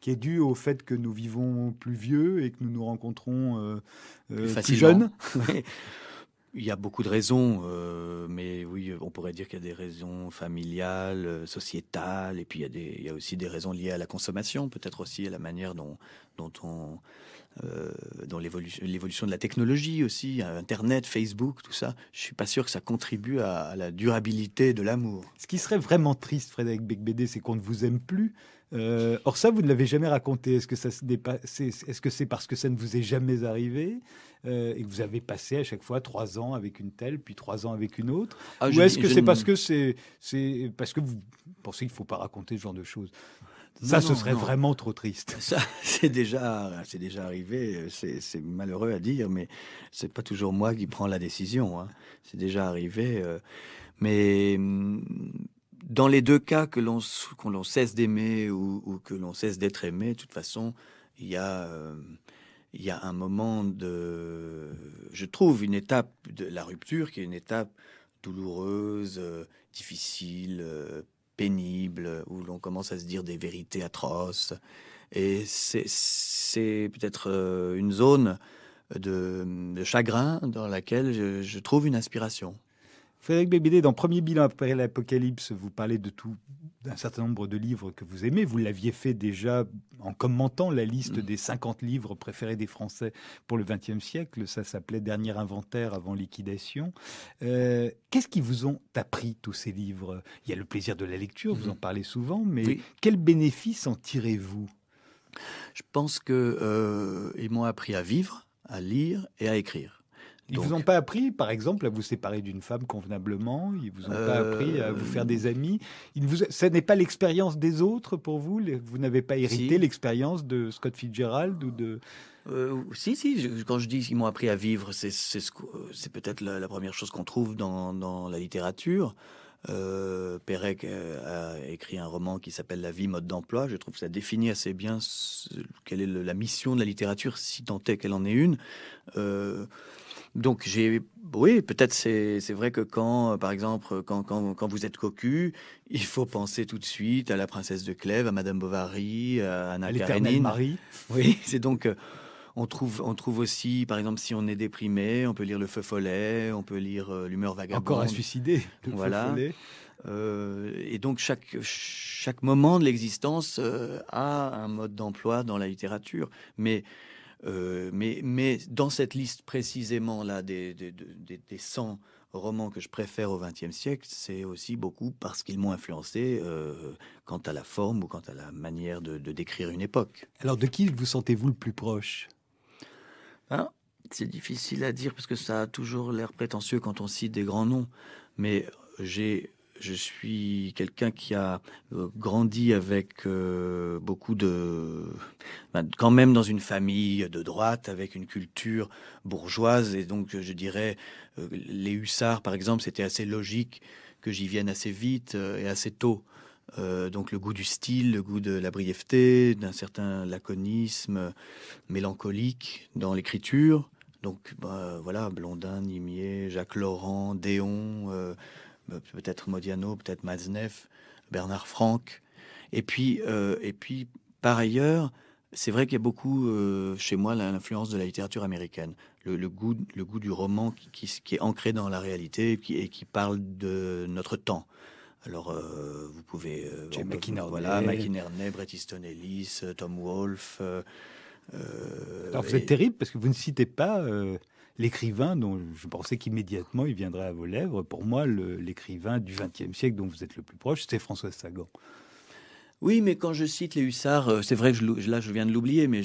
S1: qui est due au fait que nous vivons
S2: plus vieux et que nous nous
S1: rencontrons plus, jeunes. Il y a beaucoup de raisons, mais oui, on pourrait dire qu'il y a des raisons familiales, sociétales, et puis il y a, des, y a aussi des raisons liées à la consommation, peut-être aussi à la manière dont, dont on, euh, dans l'évolution de la technologie aussi, Internet, Facebook, tout ça. Je suis pas sûr que ça contribue à, la durabilité de l'amour. Ce qui serait vraiment triste, Frédéric Becbédé, c'est qu'on ne vous aime plus.
S2: Euh, or ça, vous ne l'avez jamais raconté. Est-ce que ça Est-ce que c'est parce que ça ne vous est jamais arrivé euh, et que vous avez passé à chaque fois trois ans avec une telle, puis trois ans avec une autre ah, Ou est-ce que c'est parce que c'est parce que vous pensez qu'il ne faut pas raconter ce genre de choses ça, ce serait vraiment
S1: trop triste. Ça, c'est déjà, c'est déjà arrivé. C'est malheureux à dire, mais c'est pas toujours moi qui prends la décision. Hein. C'est déjà arrivé. Euh, mais mm, dans les deux cas que l'on l'on cesse d'aimer ou, que l'on cesse d'être aimé, de toute façon, il y a euh, il y a un moment de, je trouve, une étape de la rupture qui est une étape douloureuse, euh, difficile, pénible, où l'on commence à se dire des vérités atroces. Et c'est peut-être euh, une zone de, chagrin dans laquelle je trouve une inspiration. Frédéric Bébédé,
S2: dans Premier bilan après l'Apocalypse, vous parlez de tout d'un certain nombre de livres que vous aimez. Vous l'aviez fait déjà en commentant la liste mm. des 50 livres préférés des Français pour le XXe siècle. Ça s'appelait Dernier inventaire avant liquidation. Euh, qu'est-ce qui vous ont appris tous ces livres Il y a le plaisir de la lecture, vous mm. en parlez souvent, mais quel bénéfice en tirez-vous Je pense qu'ils euh, m'ont appris à vivre, à lire et à écrire. Ils ne vous ont pas appris, par exemple, à vous séparer d'une femme convenablement Ils ne vous ont pas euh, appris à vous faire des mm. amis Ils vous... Ce n'est pas l'expérience des autres pour vous Vous n'avez pas hérité
S1: l'expérience de Scott Fitzgerald ou de... Euh, si, si, quand je dis qu'ils m'ont appris à vivre, c'est peut-être la, première chose qu'on trouve dans, la littérature. Euh, Pérec euh, a écrit un roman qui s'appelle La vie, mode d'emploi. Je trouve que ça définit assez bien quelle est la mission de la littérature, si tant est qu'elle en est une. Donc j'ai oui, peut-être c'est, vrai que quand, euh, par exemple, quand, quand, quand, vous êtes cocu, il faut penser tout de suite à la princesse de Clèves, à Madame Bovary, euh, à Anna à Karenine. Marie. Oui, c'est donc euh, on trouve, on trouve aussi, par exemple, si on est déprimé, on peut lire Le Feu Follet, on peut lire L'humeur vagabonde. Encore à suicidé Le voilà. Feu follet. et donc chaque, chaque moment de l'existence a un mode d'emploi dans la littérature, mais euh, mais, mais, dans cette liste précisément là des, des, des, 100 romans que je préfère au XXe siècle, c'est aussi beaucoup parce qu'ils m'ont influencé euh, quant à la forme ou quant à la manière de, décrire une époque. Alors de qui vous sentez-vous le plus proche hein C'est difficile à dire parce que ça a toujours l'air prétentieux quand on cite des grands noms, mais j'ai je suis quelqu'un qui a euh, grandi avec euh, beaucoup de, ben, quand même dans une famille de droite, avec une culture bourgeoise, et donc je dirais euh, les hussards, par exemple, c'était assez logique que j'y vienne assez vite et assez tôt. donc le goût du style, le goût de la brièveté, d'un certain laconisme mélancolique dans l'écriture. Donc bah, voilà, Blondin, Nimier, Jacques Laurent, Déon, euh, peut-être Modiano, peut-être Maznev, Bernard Franck. Et puis, euh, et puis par ailleurs, c'est vrai qu'il y a beaucoup euh, chez moi l'influence de la littérature américaine, le, goût, le goût du roman qui, est ancré dans la réalité et qui, parle de notre temps. Alors, vous pouvez. J'ai McInerney. Voilà, McInerney, Bret Easton Ellis, Tom Wolfe. Alors, vous êtes terrible
S2: parce que vous ne citez pas l'écrivain dont je pensais qu'immédiatement il viendrait à vos lèvres, pour moi, l'écrivain
S1: du XXe siècle dont vous êtes le plus proche, c'est François Sagan. Oui, mais quand je cite les hussards, euh, c'est vrai que là, je viens de l'oublier, mais,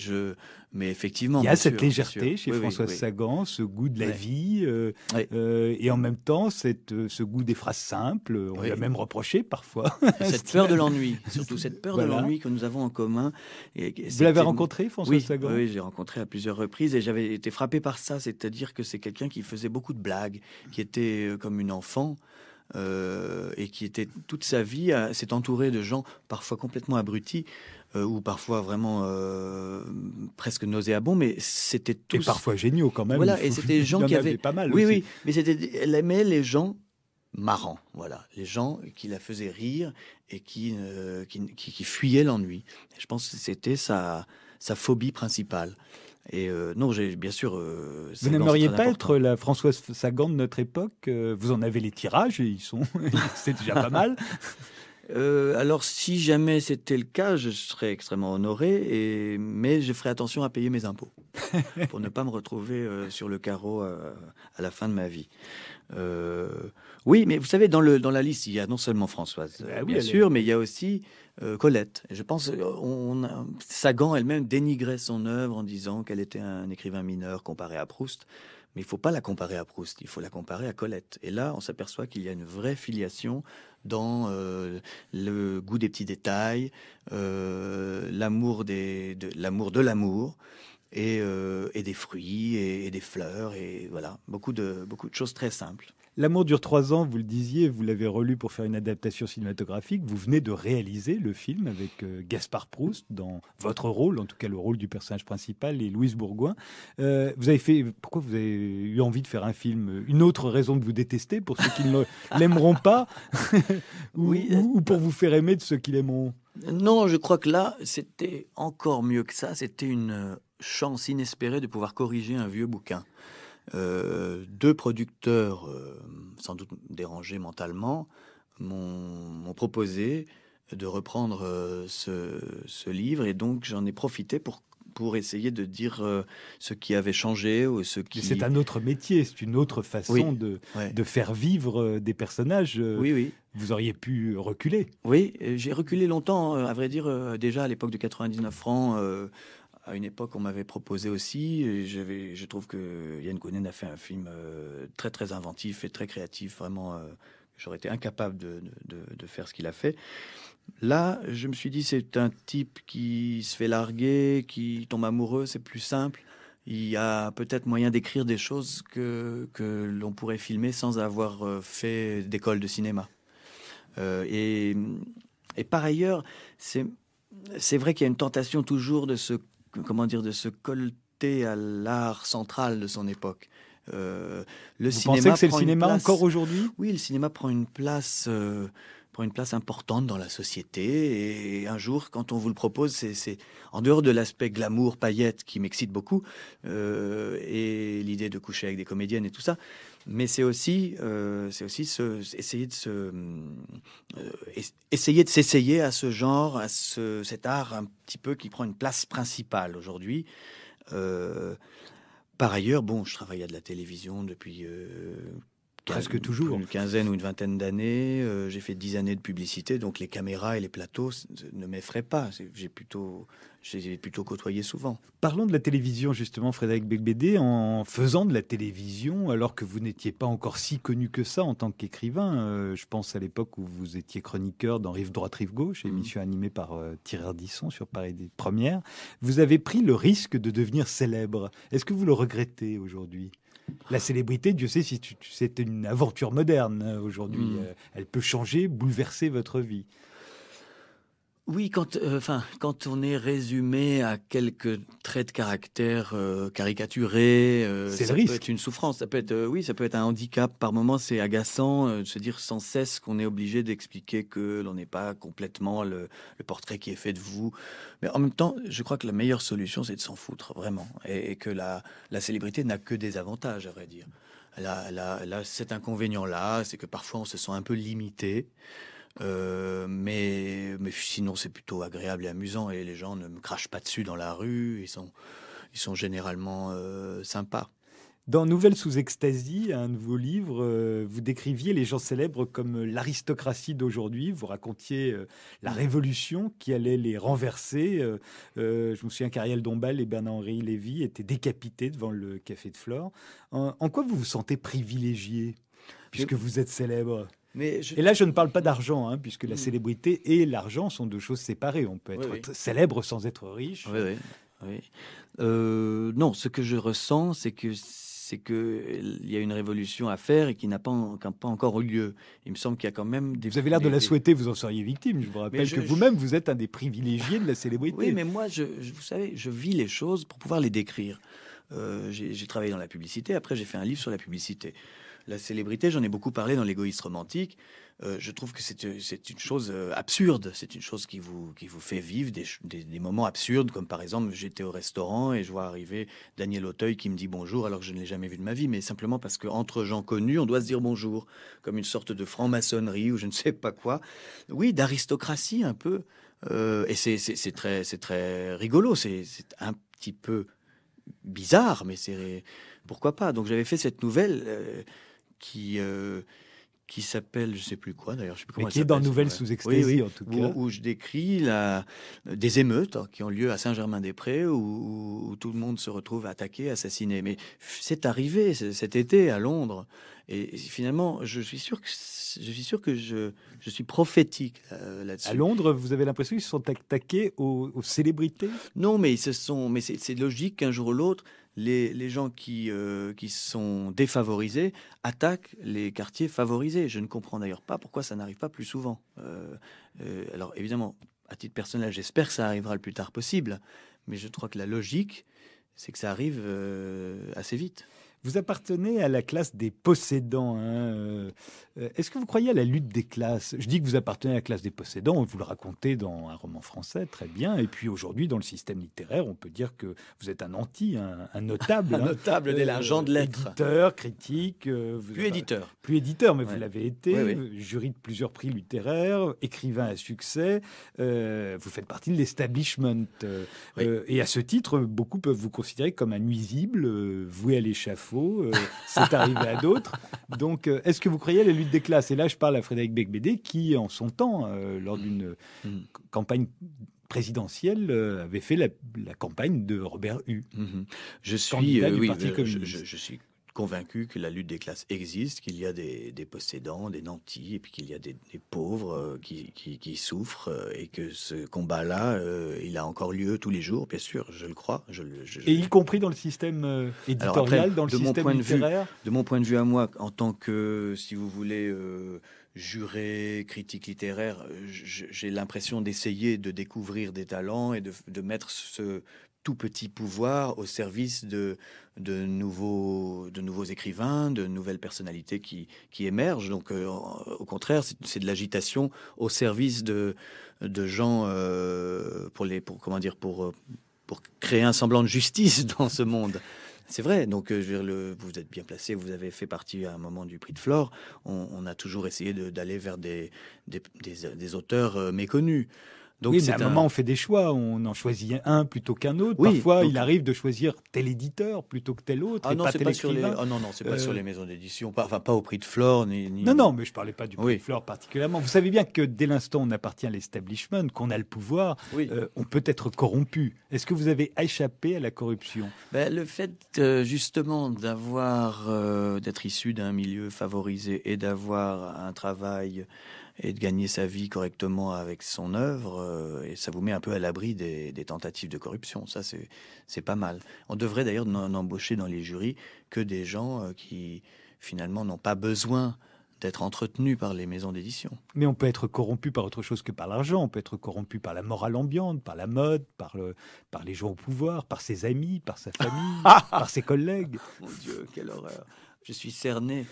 S1: effectivement. Il y a cette légèreté chez François
S2: Sagan, ce goût de la vie, euh, euh, et en même temps, ce goût des phrases
S1: simples. On a même reproché parfois. Cette peur de l'ennui, surtout cette peur de l'ennui que nous avons en commun. Et, Vous l'avez rencontré, François Sagan Oui, j'ai rencontré à plusieurs reprises et j'avais été frappé par ça, c'est-à-dire que c'est quelqu'un qui faisait beaucoup de blagues, qui était comme une enfant. Euh, et qui était toute sa vie s'est entouré de gens parfois complètement abrutis euh, ou parfois vraiment euh, presque nauséabonds, mais c'était tous et parfois géniaux quand même. Voilà, et c'était des gens qui avaient... pas mal. Oui, oui, mais c'était elle aimait les gens marrants, voilà, les gens qui la faisaient rire et qui qui, fuyaient l'ennui. Je pense que c'était sa sa phobie principale. Et euh, non, j'ai bien sûr. Euh, vous n'aimeriez pas
S2: être la Françoise Sagan de notre époque euh, Vous en avez les tirages, et ils sont, c'est déjà pas mal.
S1: alors, si jamais c'était le cas, je serais extrêmement honoré, et... mais je ferai attention à payer mes impôts pour ne pas me retrouver sur le carreau à la fin de ma vie. oui, mais vous savez, dans, le, dans la liste, il y a non seulement Françoise, bah oui, bien sûr, mais il y a aussi euh, Colette. je pense euh, on, Sagan elle-même dénigrait son œuvre en disant qu'elle était un écrivain mineur comparé à Proust. Mais il ne faut pas la comparer à Proust, il faut la comparer à Colette. Et là, on s'aperçoit qu'il y a une vraie filiation dans euh, le goût des petits détails, l'amour de l'amour de l'amour. Et, des fruits et, et, des fleurs et voilà beaucoup de beaucoup de choses très simples. L'amour dure trois ans, vous le disiez,
S2: vous l'avez relu pour faire une adaptation cinématographique. Vous venez de réaliser le film avec euh, Gaspard Proust dans votre rôle, en tout cas le rôle du personnage principal, et Louise Bourgoin. Euh, vous avez fait, pourquoi vous avez eu envie de faire un film Une autre raison de vous détester pour ceux qui ne l'aimeront pas euh, ou pour vous faire aimer de ceux qui l'aimeront
S1: non, je crois que là, c'était encore mieux que ça. C'était une chance inespérée de pouvoir corriger un vieux bouquin. Euh, deux producteurs, euh, sans doute dérangés mentalement, m'ont proposé de reprendre euh, ce, livre et donc j'en ai profité pour pour essayer de dire ce qui avait changé ou ce qui. C'est un autre métier, c'est une autre façon de, de faire vivre des personnages.
S2: oui, oui. Vous auriez pu reculer.
S1: Oui, j'ai reculé longtemps, hein, à vrai dire, déjà à l'époque de 99 francs à une époque, on m'avait proposé aussi. je trouve que Yann Kounen a fait un film euh, très très inventif et très créatif. Vraiment, euh, j'aurais été incapable de, faire ce qu'il a fait. Là, je me suis dit, c'est un type qui se fait larguer, qui tombe amoureux. C'est plus simple il y a peut-être moyen d'écrire des choses que, que l'on pourrait filmer sans avoir euh, fait d'école de cinéma. et, par ailleurs, c'est, c'est vrai qu'il y a une tentation toujours de se comment dire, de se colter à l'art central de son époque. Euh, le Vous cinéma pensez que c'est le cinéma encore aujourd'hui Oui, le cinéma prend une place. Euh, une place importante dans la société et un jour, quand on vous le propose, c'est en dehors de l'aspect glamour paillette qui m'excite beaucoup euh, et l'idée de coucher avec des comédiennes et tout ça, mais c'est aussi, euh, aussi essayer de se, euh, essayer de s'essayer à ce genre, à cet art un petit peu qui prend une place principale aujourd'hui. Euh, par ailleurs, bon, je travaille à de la télévision depuis presque toujours une quinzaine ou une vingtaine d'années. j'ai fait dix années de publicité, donc les caméras et les plateaux ne m'effraient pas. J'ai plutôt je les ai plutôt côtoyés souvent.
S2: Parlons de la télévision, justement, Frédéric Becbédé, en faisant de la télévision, alors que vous n'étiez pas encore si connu que ça en tant qu'écrivain. Euh, je pense à l'époque où vous étiez chroniqueur dans Rive Droite, Rive Gauche, mhm. émission animée par euh, Thierry Ardisson sur Paris des Premières. Vous avez pris le risque de devenir célèbre. Est-ce que vous le regrettez aujourd'hui la célébrité, Dieu sait si c'est une aventure moderne hein, aujourd'hui. Mhm. Euh, elle peut changer, bouleverser votre vie.
S1: Oui, quand, euh, enfin, quand on est résumé à quelques traits de caractère euh, caricaturés, euh, ça peut être une souffrance, ça peut être, oui, ça peut être un handicap. Par moments, c'est agaçant de se dire sans cesse qu'on est obligé d'expliquer que l'on n'est pas complètement le, portrait qui est fait de vous. Mais en même temps, je crois que la meilleure solution, c'est de s'en foutre vraiment, et, que la, célébrité n'a que des avantages, à vrai dire. là cet inconvénient-là, c'est que parfois on se sent un peu limité. Euh, mais, sinon, c'est plutôt agréable et amusant. Et les gens ne me crachent pas dessus dans la rue. Ils sont, généralement euh, sympas. Dans Nouvelle sous extasie,
S2: un nouveau livre, euh, vous décriviez les gens célèbres comme l'aristocratie d'aujourd'hui. Vous racontiez la révolution qui allait les renverser. je me souviens qu'Ariel Dombal et Bernard-Henri Lévy étaient décapités devant le Café de Flore. en quoi vous vous sentez privilégié puisque vous êtes célèbre et là, je ne parle pas d'argent, hein, puisque la hmm. célébrité et l'argent sont deux choses séparées. On peut être célèbre sans être riche.
S1: Oui, oui. Euh, non, ce que je ressens, c'est que c'est qu'il y a une révolution à faire et qui n'a pas, pas, encore eu lieu. Il me semble qu'il y a quand même des... Vous avez l'air de la souhaiter, vous en seriez victime. Je vous rappelle que vous-même, vous êtes un des privilégiés de la célébrité. Oui, mais moi, je, vous savez, je vis les choses pour pouvoir les décrire. Euh, j'ai travaillé dans la publicité, après j'ai fait un livre sur la publicité la célébrité, j'en ai beaucoup parlé dans l'égoïste romantique. Euh, je trouve que c'est une chose euh, absurde. C'est une chose qui vous, qui vous fait vivre des, moments absurdes, comme par exemple, j'étais au restaurant et je vois arriver Daniel Auteuil qui me dit bonjour alors que je ne l'ai jamais vu de ma vie, mais simplement parce qu'entre gens connus, on doit se dire bonjour, comme une sorte de franc-maçonnerie ou je ne sais pas quoi. Oui, d'aristocratie un peu. Euh, et c'est très, très rigolo, c'est un petit peu bizarre, mais c'est pourquoi pas. Donc j'avais fait cette nouvelle qui euh, qui s'appelle, je sais plus quoi d'ailleurs, je sais plus comment. Mais qui est dans Nouvelle sous extase en tout où, cas. Où je décris la, euh, des émeutes hein, qui ont lieu à Saint-Germain-des-Prés, où, tout le monde se retrouve attaqué, assassiné. Mais c'est arrivé cet été à Londres. Et finalement, je suis sûr que je suis sûr que je, suis prophétique euh, là-dessus. À Londres, vous avez l'impression qu'ils se sont attaqués aux, célébrités Non, mais se sont, mais c'est logique qu'un jour ou l'autre, les, les, gens qui, euh, qui sont défavorisés attaquent les quartiers favorisés. Je ne comprends d'ailleurs pas pourquoi ça n'arrive pas plus souvent. Euh, alors évidemment, à titre personnel, j'espère que ça arrivera le plus tard possible, mais je crois que la logique, c'est que ça arrive assez vite. Vous appartenez à la classe des possédants. Hein, euh, euh, est-ce que vous croyez à la
S2: lutte des classes Je dis que vous appartenez à la classe des possédants, vous le racontez dans un roman français, très bien. Et puis aujourd'hui, dans le système littéraire, on peut dire que vous êtes un anti, un, notable. un notable hein. notable l'argent de lettres. Éditeur, critique. Euh, plus éditeur. Plus éditeur, mais vous l'avez été. Jury de plusieurs prix littéraires, écrivain à succès. vous faites partie de l'establishment. et à ce titre, beaucoup peuvent vous considérer comme un nuisible, voué à l'échafaud faux, euh, c'est arrivé à d'autres. Donc, euh, est-ce que vous croyez à la lutte des classes Et là, je parle à Frédéric Becbédé qui, en son temps, euh, lors d'une mm. campagne présidentielle
S1: avait fait la, campagne de Robert Hue. Je suis du je, suis convaincu que la lutte des classes existe, qu'il y a des, possédants, des nantis, et puis qu'il y a des, pauvres euh, qui, qui, souffrent, euh, et que ce combat-là, euh, il a encore lieu tous les jours, bien sûr, je le crois. Je, Et y
S2: compris dans le système éditorial, dans le de système mon point littéraire
S1: de, vue, mon point de vue à moi, en tant que, si vous voulez... juré, critique littéraire, j'ai l'impression d'essayer de découvrir des talents et de, de mettre ce tout petit pouvoir au service de, de, nouveaux, de nouveaux écrivains, de nouvelles personnalités qui, qui émergent. Donc, euh, au contraire, c'est de l'agitation au service de, de gens euh, pour les, pour comment dire, pour euh, pour créer un semblant de justice dans ce monde. C'est vrai, donc je veux le, vous êtes bien placé, vous avez fait partie à un moment du prix de Flore. On, a toujours essayé d'aller vers des, des, des, auteurs méconnus. Donc oui, mais à un, moment,
S2: on fait des choix. On en choisit un plutôt qu'un autre. Parfois, il arrive de choisir tel éditeur plutôt que tel autre. Ah et non, c'est pas, pas sur les. Oh non, non, c'est pas sur euh, les
S1: maisons d'édition. Pas, enfin, pas au prix de Flore. Ni, Non, non, mais je parlais pas du prix de Flore
S2: particulièrement. Vous savez bien que dès l'instant on appartient à l'establishment, qu'on a le pouvoir, euh, on peut être corrompu. Est-ce que vous avez échappé à la corruption
S1: ben, le fait euh, justement d'avoir d'être issu d'un milieu favorisé et d'avoir un travail et de gagner sa vie correctement avec son œuvre, euh, et ça vous met un peu à l'abri des, tentatives de corruption. Ça, c'est pas mal. On devrait d'ailleurs n'embaucher dans les jurys que des gens euh, qui, finalement, n'ont pas besoin d'être entretenus par les maisons d'édition. Mais on peut être corrompu par autre chose que par l'argent, on peut être corrompu par la morale ambiante, par la mode, par, par les gens au pouvoir, par ses amis, par sa famille, ah par ses collègues. Mon Dieu, quelle horreur. Je suis cerné.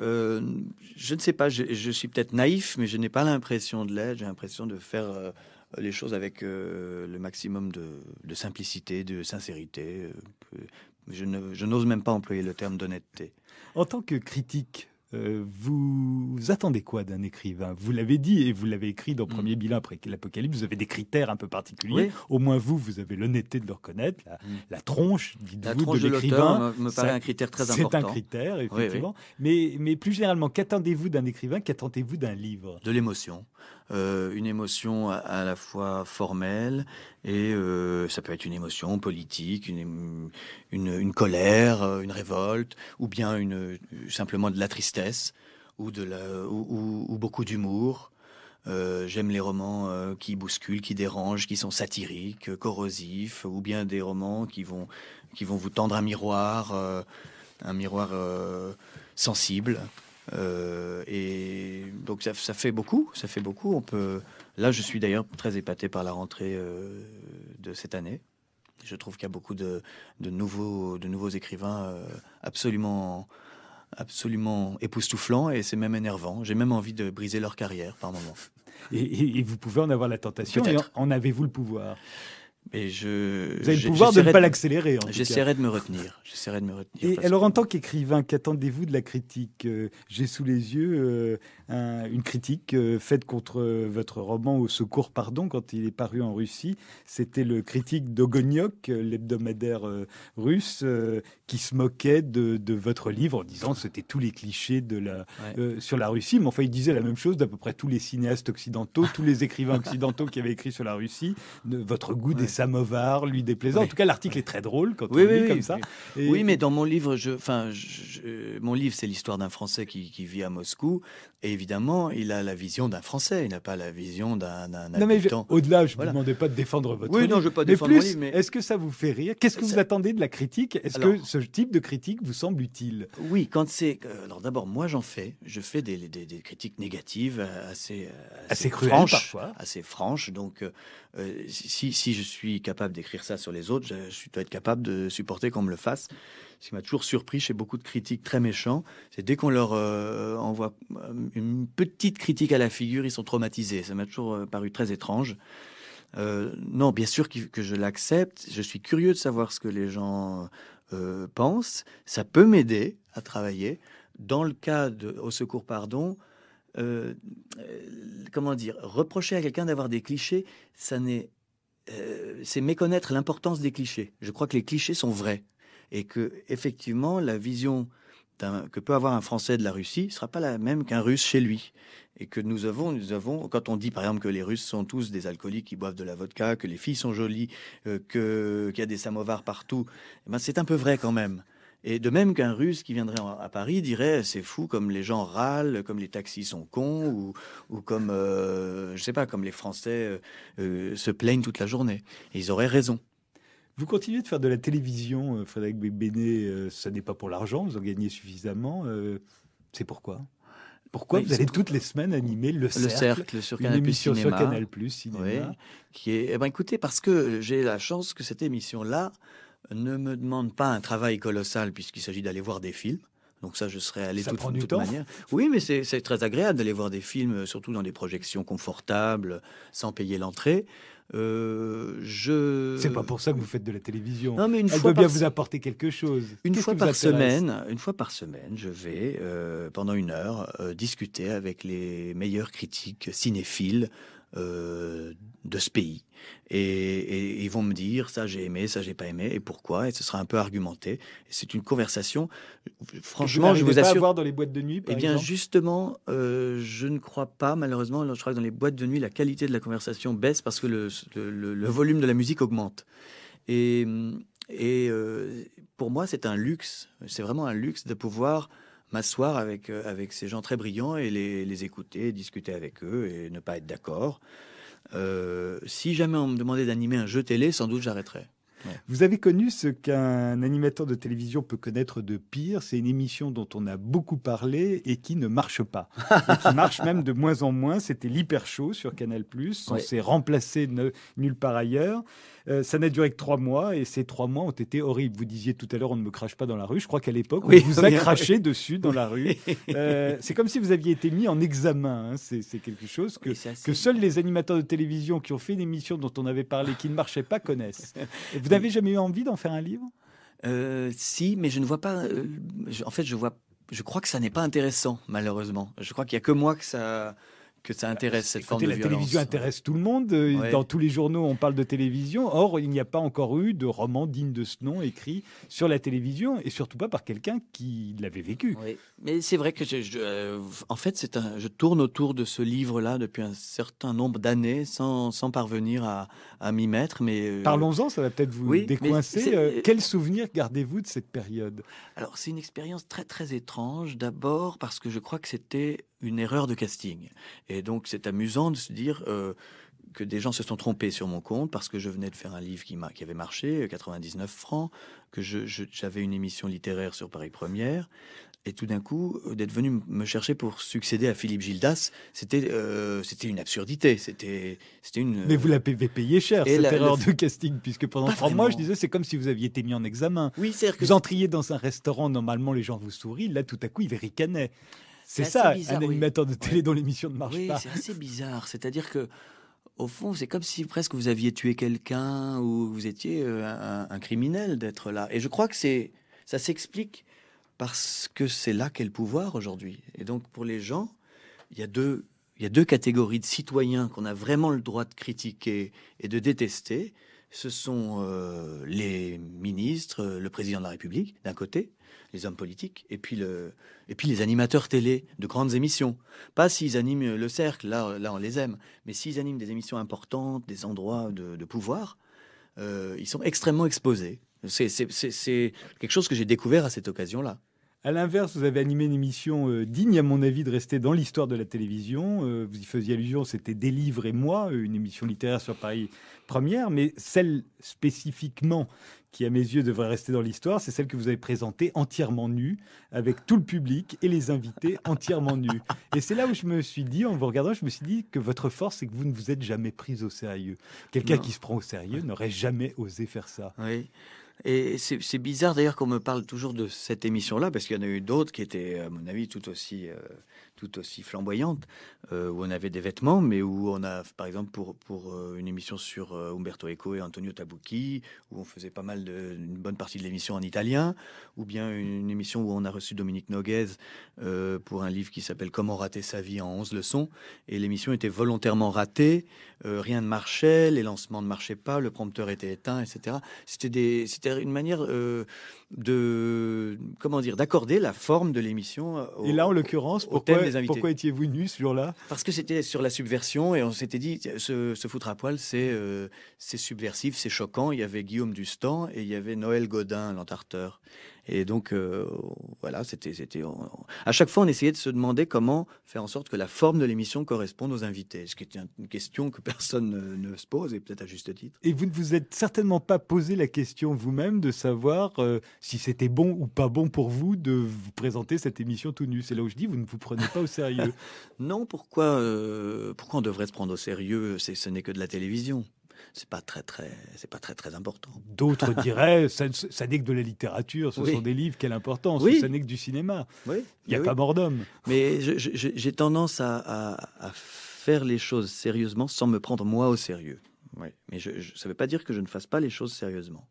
S1: Euh, je ne sais pas, je, suis peut-être naïf, mais je n'ai pas l'impression de l'être. J'ai l'impression de faire euh, les choses avec euh, le maximum de, simplicité, de sincérité. je n'ose même pas employer le terme d'honnêteté.
S2: En tant que critique,
S1: euh, vous attendez quoi d'un
S2: écrivain Vous l'avez dit et vous l'avez écrit dans Premier mm. Bilan après l'Apocalypse, vous avez des critères un peu particuliers. Au moins vous, vous avez l'honnêteté de le reconnaître. La, mm. tronche, la de l'écrivain paraît un critère très important. C'est un critère, effectivement. mais plus généralement, qu'attendez-vous d'un écrivain Qu'attendez-vous
S1: d'un livre De l'émotion. Euh, une émotion à, la fois formelle et euh, ça peut être une émotion politique, une, colère, euh, une révolte, ou bien simplement de la tristesse ou, de ou, beaucoup d'humour. j'aime les romans qui bousculent, qui dérangent, qui sont satiriques, corrosifs, ou bien des romans qui vont, qui vont vous tendre un miroir, un miroir sensible. Euh, et donc ça, fait beaucoup, ça fait beaucoup. On peut. Là, je suis d'ailleurs très épaté par la rentrée euh, de cette année. Je trouve qu'il y a beaucoup de, nouveaux, de nouveaux écrivains euh, absolument, absolument époustouflants et c'est même énervant. J'ai même envie de briser leur carrière par moment Et, vous pouvez en avoir la tentation. Et
S2: en avez-vous le pouvoir
S1: je, Vous avez le pouvoir de ne pas l'accélérer. J'essaierai de me retenir. J'essaierai de me retenir.
S2: Et alors, en tant qu'écrivain, qu'attendez-vous de la critique euh, J'ai sous les yeux euh, une critique euh, faite contre votre roman Au secours, pardon, quand il est paru en Russie. C'était le critique d'Ogoniok, l'hebdomadaire russe, qui se moquait de, votre livre en disant que c'était tous les clichés de la, sur la Russie. Mais enfin, il disait la même chose d'à peu près tous les cinéastes occidentaux, tous les écrivains occidentaux qui avaient écrit sur la Russie. De, votre goût des Samovar lui
S1: déplaisant. En tout cas, l'article est très drôle quand on lit comme ça. Oui, mais dans mon livre, je, enfin, mon livre, c'est l'histoire d'un Français qui, vit à Moscou. Et évidemment, il a la vision d'un Français, il n'a pas la vision d'un habitant. Au-delà, je ne vous demandais pas de défendre votre oui, non, je ne veux pas défendre mais... Est-ce que ça vous fait rire Qu'est-ce que vous attendez de la critique Est-ce que ce type de critique vous semble utile Oui, quand c'est... Euh, alors d'abord, moi j'en fais. Je fais des, critiques négatives euh, euh, assez... Assez, assez franches, parfois. Assez franches. Donc, si, je suis capable d'écrire ça sur les autres, je, je dois être capable de supporter qu'on me le fasse ce qui m'a toujours surpris chez beaucoup de critiques très méchants, c'est dès qu'on leur euh, envoie euh, une petite critique à la figure, ils sont traumatisés. Ça m'a toujours euh, paru très étrange. non, bien sûr que, je l'accepte. Je suis curieux de savoir ce que les gens pensent. Ça peut m'aider à travailler. Dans le cas de Au secours, pardon, comment dire, reprocher à quelqu'un d'avoir des clichés, ça n'est, c'est méconnaître l'importance des clichés. Je crois que les clichés sont vrais et que effectivement la vision que peut avoir un Français de la Russie ne sera pas la même qu'un Russe chez lui. Et que nous avons, nous avons, quand on dit par exemple que les Russes sont tous des alcooliques qui boivent de la vodka, que les filles sont jolies, euh, que qu'il y a des samovars partout, eh ben, c'est un peu vrai quand même. Et de même qu'un Russe qui viendrait à Paris dirait c'est fou comme les gens râlent, comme les taxis sont cons, ou, comme, euh, je sais pas, comme les Français euh, se plaignent toute la journée. Et ils auraient raison. Vous continuez de faire de la télévision, euh, Frédéric Béné, euh, ça n'est pas
S2: pour l'argent, vous en gagnez suffisamment. Euh, c'est pourquoi pourquoi vous allez toutes les semaines animer le, cercle, sur une Canal émission Cinéma. sur Canal
S1: Plus Cinéma oui, qui est eh ben écoutez parce que j'ai la chance que cette émission là ne me demande pas un travail colossal puisqu'il s'agit d'aller voir des films. Donc ça, je serais allé de toute, toute manière. Oui, mais c'est très agréable d'aller voir des films, surtout dans des projections confortables, sans payer l'entrée. Euh, je... C'est pas pour ça que vous faites de la télévision. Elle fois bien vous
S2: apporter quelque chose. Une fois par semaine,
S1: une fois par semaine, je vais euh, pendant une heure euh, discuter avec les meilleurs critiques cinéphiles euh, de ce pays. Et, ils vont me dire ça j'ai aimé, ça j'ai pas aimé, et pourquoi, et ce sera un peu argumenté. C'est une conversation. Franchement, je vous assure. Pas voir dans les boîtes de nuit. eh bien, justement, euh, je ne crois pas. Malheureusement, je crois que dans les boîtes de nuit, la qualité de la conversation baisse parce que le, volume de la musique augmente. Et, et euh, pour moi, c'est un luxe. C'est vraiment un luxe de pouvoir m'asseoir avec, euh, avec ces gens très brillants et les, écouter, discuter avec eux et ne pas être d'accord. Euh, si jamais on me demandait d'animer un jeu télé, sans doute j'arrêterais.
S2: Vous avez connu ce qu'un animateur de télévision peut connaître de pire, c'est une émission dont on a beaucoup parlé et qui ne marche pas. qui marche même de moins en moins, c'était l'hyper chaud sur Canal+, on s'est remplacé nulle part ailleurs. Euh, ça n'a duré que trois mois et ces trois mois ont été horribles. Vous disiez tout à l'heure, on ne me crache pas dans la rue. Je crois qu'à l'époque, on vous a hein. craché dessus dans la rue. Euh, c'est comme si vous aviez été mis en examen. Hein. C'est quelque chose que, que seuls les animateurs de télévision qui ont fait une émission dont on avait parlé qui ne marchait
S1: pas connaissent. Vous n'avez jamais eu envie d'en faire un livre euh, si, mais je ne vois pas. en fait, je vois. Je crois que ça n'est pas intéressant, malheureusement. Je crois qu'il n'y a que moi que ça que ça intéresse cette forme de la télévision
S2: intéresse tout le monde. Euh, dans tous les journaux, on parle de télévision. Or, il n'y a pas encore eu de roman digne de ce nom écrit sur la télévision et surtout pas par quelqu'un qui
S1: l'avait vécu. Mais c'est vrai que je, euh, en fait, c'est un, je tourne autour de ce livre-là depuis un certain nombre d'années sans, sans parvenir à, à m'y mettre. Mais euh, parlons-en,
S2: ça va peut-être vous décoincer. quels
S1: quel souvenir gardez-vous de cette période Alors, c'est une expérience très très étrange. D'abord parce que je crois que c'était une erreur de casting. Et donc c'est amusant de se dire euh, que des gens se sont trompés sur mon compte parce que je venais de faire un livre qui, qui avait marché, 99 euh, francs, que j'avais une émission littéraire sur Paris Première. Et tout d'un coup, euh, d'être venu me chercher pour succéder à Philippe Gildas, c'était c'était une absurdité. C'était c'était une. Mais vous l'avez payé cher cette erreur de
S2: casting, puisque pendant trois mois, je disais, c'est comme si vous aviez été mis en examen. Oui, vous entriez dans un restaurant, normalement les gens vous sourient, là tout à coup ils ricanaient. C'est ça, un animateur de télé dans l'émission ne
S1: marche oui, C'est assez bizarre. C'est-à-dire que, au fond, c'est comme si presque vous aviez tué quelqu'un ou vous étiez euh, un, criminel d'être là. Et je crois que c'est, ça s'explique parce que c'est là qu'est le pouvoir aujourd'hui. Et donc, pour les gens, il y a deux, il y deux catégories de citoyens qu'on a vraiment le droit de critiquer et de détester. Ce sont euh, les ministres, le président de la République, d'un côté, les hommes politiques, et puis, le, et puis les animateurs télé de grandes émissions. Pas s'ils animent le cercle, là, là on les aime, mais s'ils animent des émissions importantes, des endroits de, pouvoir, euh, ils sont extrêmement exposés. C'est quelque chose que j'ai découvert à cette occasion-là.
S2: À l'inverse, vous avez animé une émission euh, digne, à mon avis, de rester dans l'histoire de la télévision. Euh, vous y faisiez allusion, c'était Des livres et moi, une émission littéraire sur Paris Première, mais celle spécifiquement qui à mes yeux devrait rester dans l'histoire, c'est celle que vous avez présentée entièrement nue, avec tout le public et les invités entièrement nus. Et c'est là où je me suis dit, en vous regardant, je me suis dit que votre force, c'est que vous ne vous êtes jamais pris au sérieux. Quelqu'un qui se prend au sérieux n'aurait
S1: jamais osé faire ça. Oui. Et c'est bizarre d'ailleurs qu'on me parle toujours de cette émission-là, parce qu'il y en a eu d'autres qui étaient, à mon avis, tout aussi euh, tout aussi flamboyante, euh, où on avait des vêtements, mais où on a, par exemple, pour, pour euh, une émission sur euh, Umberto Eco et Antonio Tabucchi, où on faisait pas mal de, une bonne partie de l'émission en italien, ou bien une, émission où on a reçu Dominique Noguez pour un livre qui s'appelle Comment rater sa vie en 11 leçons. Et l'émission était volontairement ratée, rien ne marchait, les lancements ne marchaient pas, le prompteur était éteint, etc. C'était une manière de, comment dire, d'accorder la forme de l'émission. Et là, en
S2: l'occurrence, pourquoi pourquoi
S1: étiez-vous nu ce jour-là Parce que c'était sur la subversion et on s'était dit, ce foutre à poil, euh, c'est subversif, c'est choquant. Il y avait Guillaume Dustan et il y avait Noël Godin, l'entarteur. Et donc, euh, voilà, c'était. À chaque fois, on essayait de se demander comment faire en sorte que la forme de l'émission corresponde aux invités, ce qui était une question que personne ne, se pose, et peut-être à juste titre. Et vous ne vous
S2: êtes certainement pas posé la question vous-même de savoir euh, si c'était bon ou pas bon pour vous de vous présenter cette émission tout nu. C'est là où je dis, vous ne vous prenez pas au sérieux.
S1: non, pourquoi, euh, pourquoi on devrait se prendre au sérieux Ce n'est que de la télévision c'est pas très très c'est pas très très important. D'autres diraient
S2: ça, n'est que de la littérature, ce sont des livres, quelle importance, ça n'est que du cinéma. Il n'y a pas
S1: mort d'homme. Mais j'ai tendance à, faire les choses sérieusement sans me prendre moi au sérieux. Mais je, ça ne veut pas dire que je ne fasse pas les choses sérieusement.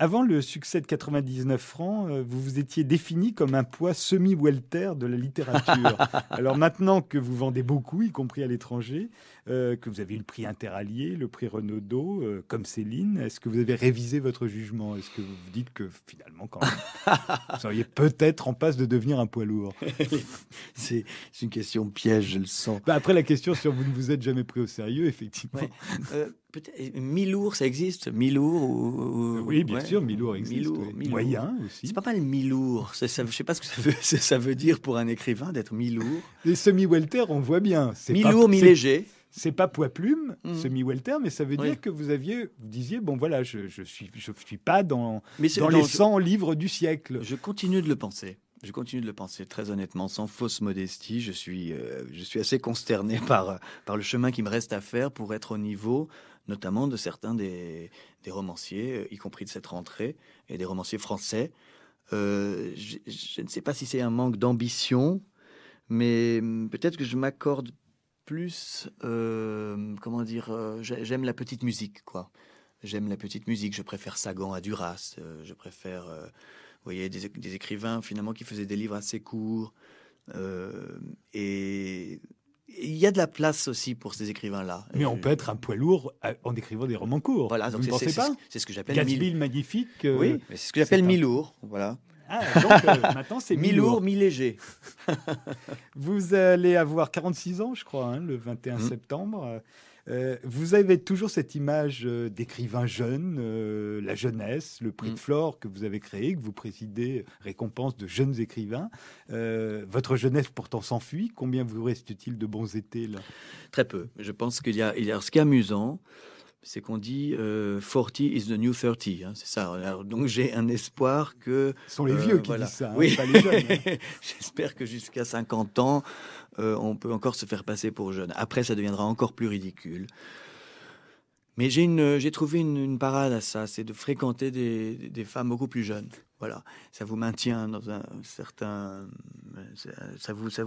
S2: Avant le succès de 99 francs, euh, vous vous étiez défini comme un poids semi-welter de la littérature. Alors maintenant que vous vendez beaucoup, y compris à l'étranger, euh, que vous avez eu le prix Interallié, le prix Renaudot, euh, comme Céline, est-ce que vous avez révisé votre jugement Est-ce que vous vous dites que finalement, quand même, vous seriez peut-être en passe de devenir un poids lourd C'est une question piège, je le sens. Bah, après la question sur vous ne vous êtes jamais pris au sérieux, effectivement.
S1: Milour, ça existe Milour ou, euh, Oui, bien sûr, Milour existe. Milour, Moyen aussi. C'est pas mal Milour. Ça, je ne sais pas ce que ça veut, ça veut dire pour un écrivain d'être Milour.
S2: Les semi-welter, on voit bien. Milour, mi-léger c'est pas poids plume, mm. semi-welter, mais ça veut dire que vous aviez, vous disiez, bon voilà, je, je suis, je suis pas dans, mais dans les 100
S1: livres du siècle. Je continue de le penser. Je continue de le penser très honnêtement, sans fausse modestie. Je suis, euh, je suis assez consterné par, par le chemin qui me reste à faire pour être au niveau notamment de certains des, romanciers, euh, y compris de cette rentrée, et des romanciers français. Euh, je, ne sais pas si c'est un manque d'ambition, mais mm, peut-être que je m'accorde plus, euh, comment dire, j'aime la petite musique, quoi. J'aime la petite musique, je préfère Sagan à Duras, je préfère, vous voyez, des, des, écrivains finalement qui faisaient des livres assez courts. et il y a de la place aussi pour ces écrivains-là. Mais on euh, peut être un poids lourd euh, en écrivant des romans courts. Vous ne pas C'est ce que j'appelle Gatsby magnifique. Euh, oui, c'est ce que j'appelle un... mi-lourd. Voilà. Ah, donc maintenant c'est mi-lourd,
S2: léger Vous allez avoir 46 ans, je crois, hein, le 21 mmh. septembre. Euh, vous avez toujours cette image euh, d'écrivain jeune, euh, la jeunesse, le prix de mm. Flore que vous avez créé, que vous présidez, récompense de jeunes écrivains. votre jeunesse pourtant s'enfuit. Combien vous reste-t-il de bons étés
S1: là Très peu. Je pense qu'il y a, ce qui est amusant c'est qu'on dit 40 is the new 30, hein, c'est ça. donc j'ai un espoir que... Ce sont les vieux qui disent ça, hein, pas les jeunes. Hein. J'espère que jusqu'à 50 ans, euh, on peut encore se faire passer pour jeune. Après, ça deviendra encore plus ridicule. Mais j'ai trouvé une, parade à ça, c'est de fréquenter des, femmes beaucoup plus jeunes. Voilà, ça vous maintient dans un certain, ça, vous, ça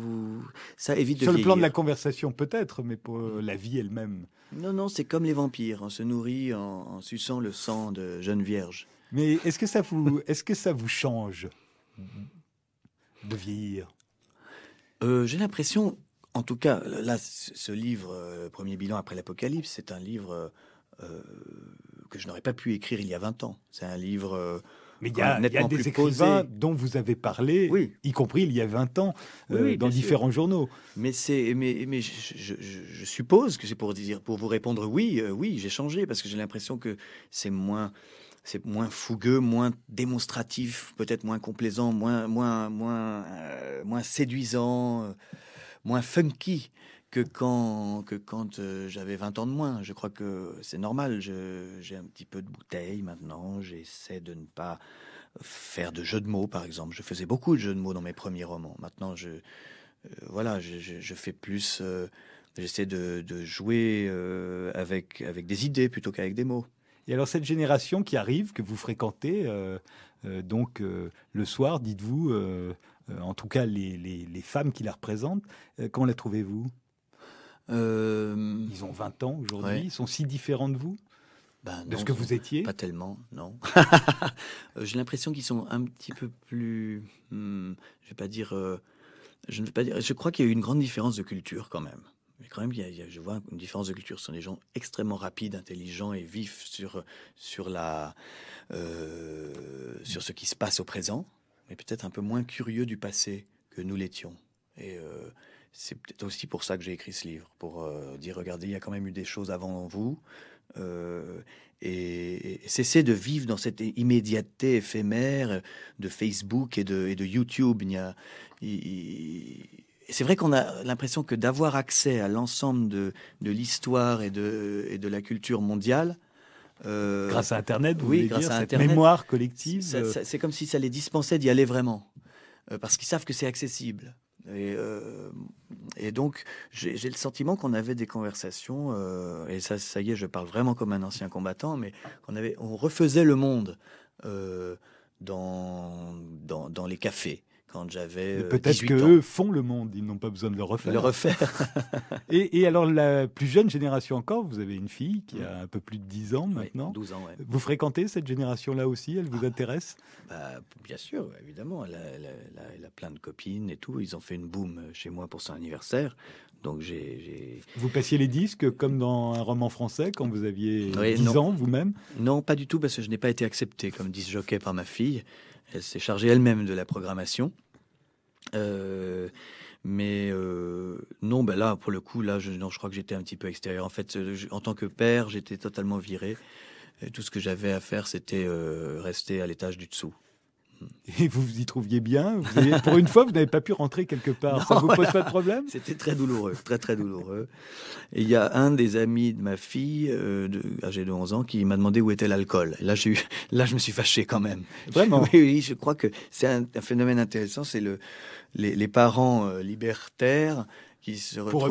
S1: ça évite de. Sur le plan de la
S2: conversation
S1: peut-être, mais pour euh, la vie elle-même. Non, non, c'est comme les vampires, on se nourrit en, en suçant le sang de jeunes vierges. Mais est-ce que ça vous, est-ce que ça vous change de vieillir euh, j'ai l'impression, en tout cas, là, ce livre, euh, Premier bilan après l'Apocalypse, c'est un livre euh, que je n'aurais pas pu écrire il y a 20 ans. C'est un livre... Mais il y, a, des écrivains dont vous avez parlé, y compris il y a 20 ans, dans différents journaux. Mais, c'est, mais, mais je, suppose que c'est pour, pour vous répondre oui, oui, j'ai changé, parce que j'ai l'impression que c'est moins c'est moins fougueux, moins démonstratif, peut-être moins complaisant, moins, moins, moins, euh, moins séduisant, euh, moins funky que quand, quand euh, j'avais 20 ans de moins. Je crois que c'est normal. J'ai un petit peu de bouteille maintenant. J'essaie de ne pas faire de jeux de mots, par exemple. Je faisais beaucoup de jeux de mots dans mes premiers romans. Maintenant, je, voilà, je, fais plus. J'essaie de, de, jouer avec, avec des idées plutôt qu'avec des mots. Et alors
S2: cette génération qui arrive, que vous fréquentez, euh, euh, donc euh, le soir, dites-vous, en tout cas les, femmes qui la représentent, quand la trouvez-vous
S1: Ils ont 20 ans aujourd'hui, ils
S2: sont si différents de vous
S1: bah, de ce que vous étiez Pas tellement, non. J'ai l'impression qu'ils sont un petit peu plus, hmm, je vais pas dire, je ne vais pas dire, je crois qu'il y a eu une grande différence de culture quand même. Mais quand même, il y a, je vois une différence de culture. Ce sont des gens extrêmement rapides, intelligents et vifs sur, sur, la, euh, sur ce qui se passe au présent, mais peut-être un peu moins curieux du passé que nous l'étions. Et euh, c'est peut-être aussi pour ça que j'ai écrit ce livre, pour euh, dire, regardez, il y a quand même eu des choses avant vous. et, cesser de vivre dans cette immédiateté éphémère de Facebook et de, et de YouTube. Il y a, c'est vrai qu'on a l'impression que d'avoir accès à l'ensemble de, l'histoire et de, et de la culture mondiale, euh, grâce à
S2: Internet, oui, grâce à cette Internet, mémoire collective. Euh, c'est
S1: comme si ça les dispensait d'y aller vraiment, euh, parce qu'ils savent que c'est accessible. Et, et donc, j'ai le sentiment qu'on avait des conversations, et ça, ça y est, je parle vraiment comme un ancien combattant, mais qu'on avait, on refaisait le monde dans, dans, les cafés quand j'avais. Euh, peut-être qu'eux
S2: font le monde, ils n'ont pas besoin de le refaire. Le refaire. et, alors, la plus jeune génération encore, vous avez une fille qui a mm. un peu plus de 10 ans maintenant. 12 ans, Vous fréquentez cette génération-là aussi Elle vous ah. intéresse
S1: bah, Bien sûr, évidemment. Elle a, plein de copines et tout. Ils ont fait une boum chez moi pour son anniversaire. Donc j'ai.
S2: Vous passiez les disques comme dans un roman français quand vous aviez
S1: 10 ans vous-même Non, pas du tout, parce que je n'ai pas été accepté comme disque jockey par ma fille. Elle s'est chargée elle-même de la programmation. Euh, mais euh, non, ben là, pour le coup, là, je, je crois que j'étais un petit peu extérieur. En fait, en tant que père, j'étais totalement viré. tout ce que j'avais à faire, c'était euh, rester à l'étage du dessous.
S2: Et vous vous y trouviez bien Pour une fois, vous n'avez pas pu rentrer quelque part. Ça ne vous pose pas de
S1: problème C'était très douloureux, très très douloureux. Et il y a un des amis de ma fille, euh, de, âgée de 11 ans, qui m'a demandé où était l'alcool. Là, là, je me suis fâché quand même. Vraiment Oui, oui je crois que c'est un, phénomène intéressant. C'est le, les, les parents euh, libertaires qui se retrouvent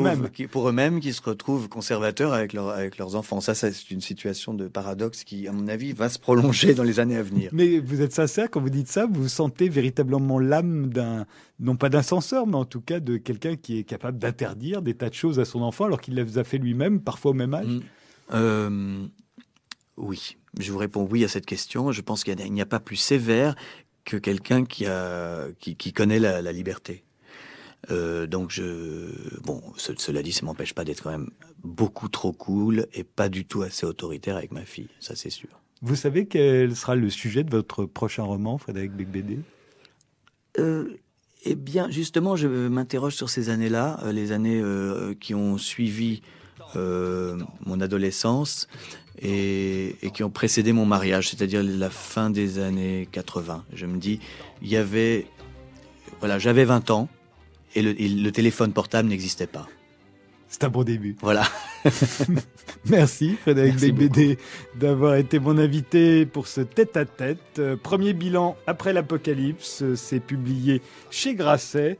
S1: pour eux-mêmes, qui, se retrouvent conservateurs avec, avec leurs enfants. Ça, c'est une situation de paradoxe qui, à mon avis, va se prolonger dans les années à venir.
S2: Mais vous êtes sincère quand vous dites ça, vous sentez véritablement l'âme d'un, non pas d'un censeur, mais en tout cas de quelqu'un qui est capable d'interdire des tas de choses à son enfant alors qu'il les a fait lui-même, parfois au même âge. Mm.
S1: Euh, oui, je vous réponds oui à cette question. Je pense qu'il n'y a, pas plus sévère que quelqu'un qui, a, qui, connaît la liberté. Euh, donc je, bon, cela dit, ça m'empêche pas d'être quand même beaucoup trop cool et pas du tout assez autoritaire avec ma fille, ça c'est sûr. Vous savez quel sera le sujet de votre prochain roman, Frédéric Becbédé euh, Eh bien, justement, je m'interroge sur ces années-là, euh, les années euh, qui ont suivi mon adolescence et, qui ont précédé mon mariage, c'est-à-dire la fin des années 80. Je me dis, il y avait, voilà, j'avais 20 ans, et le, téléphone portable n'existait pas. C'est un bon début. Voilà.
S2: Merci Frédéric Bédé d'avoir été mon invité pour ce tête-à-tête. Euh, premier bilan après l'apocalypse, euh, c'est publié chez Grasset.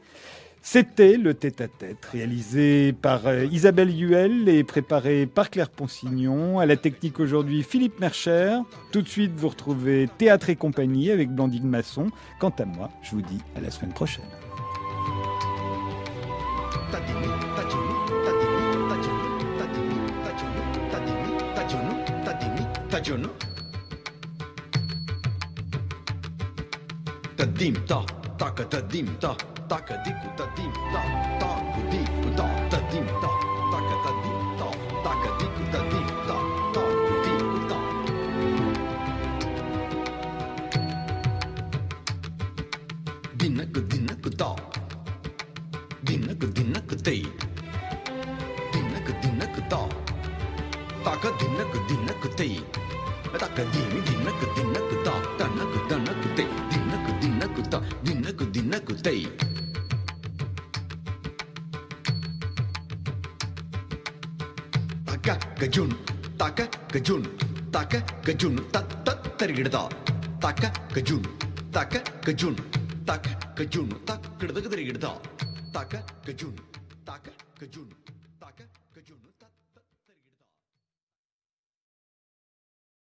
S2: C'était le tête-à-tête, réalisé par euh, Isabelle Huel et préparé par Claire Ponsignon. À la technique aujourd'hui, Philippe Mercher. Tout de suite, vous retrouvez Théâtre et compagnie avec Blandine Masson. Quant à moi, je vous dis à la semaine prochaine.
S1: Tadim ta, taka tadim ta, taka diku tadim ta, taku diku ta, tadim ta தக்க தின்னக்கு தின்னக்கு தை தக்க தீமி தின்னக்கு தின்னக்கு தா தன்னக்கு தன்னக்கு தை தின்னக்கு தின்னக்கு தா தின்னக்கு தின்னக்கு தை தக்க கஜுன் தக்க கஜுன் தக்க கஜுன் தத் தத் தருகிடுதா தக்க கஜுன் தக்க கஜுன் தக்க கஜுன் தக்கிடுதுக்கு தருகிடுதா தக்க கஜுன் தக்க கஜுன்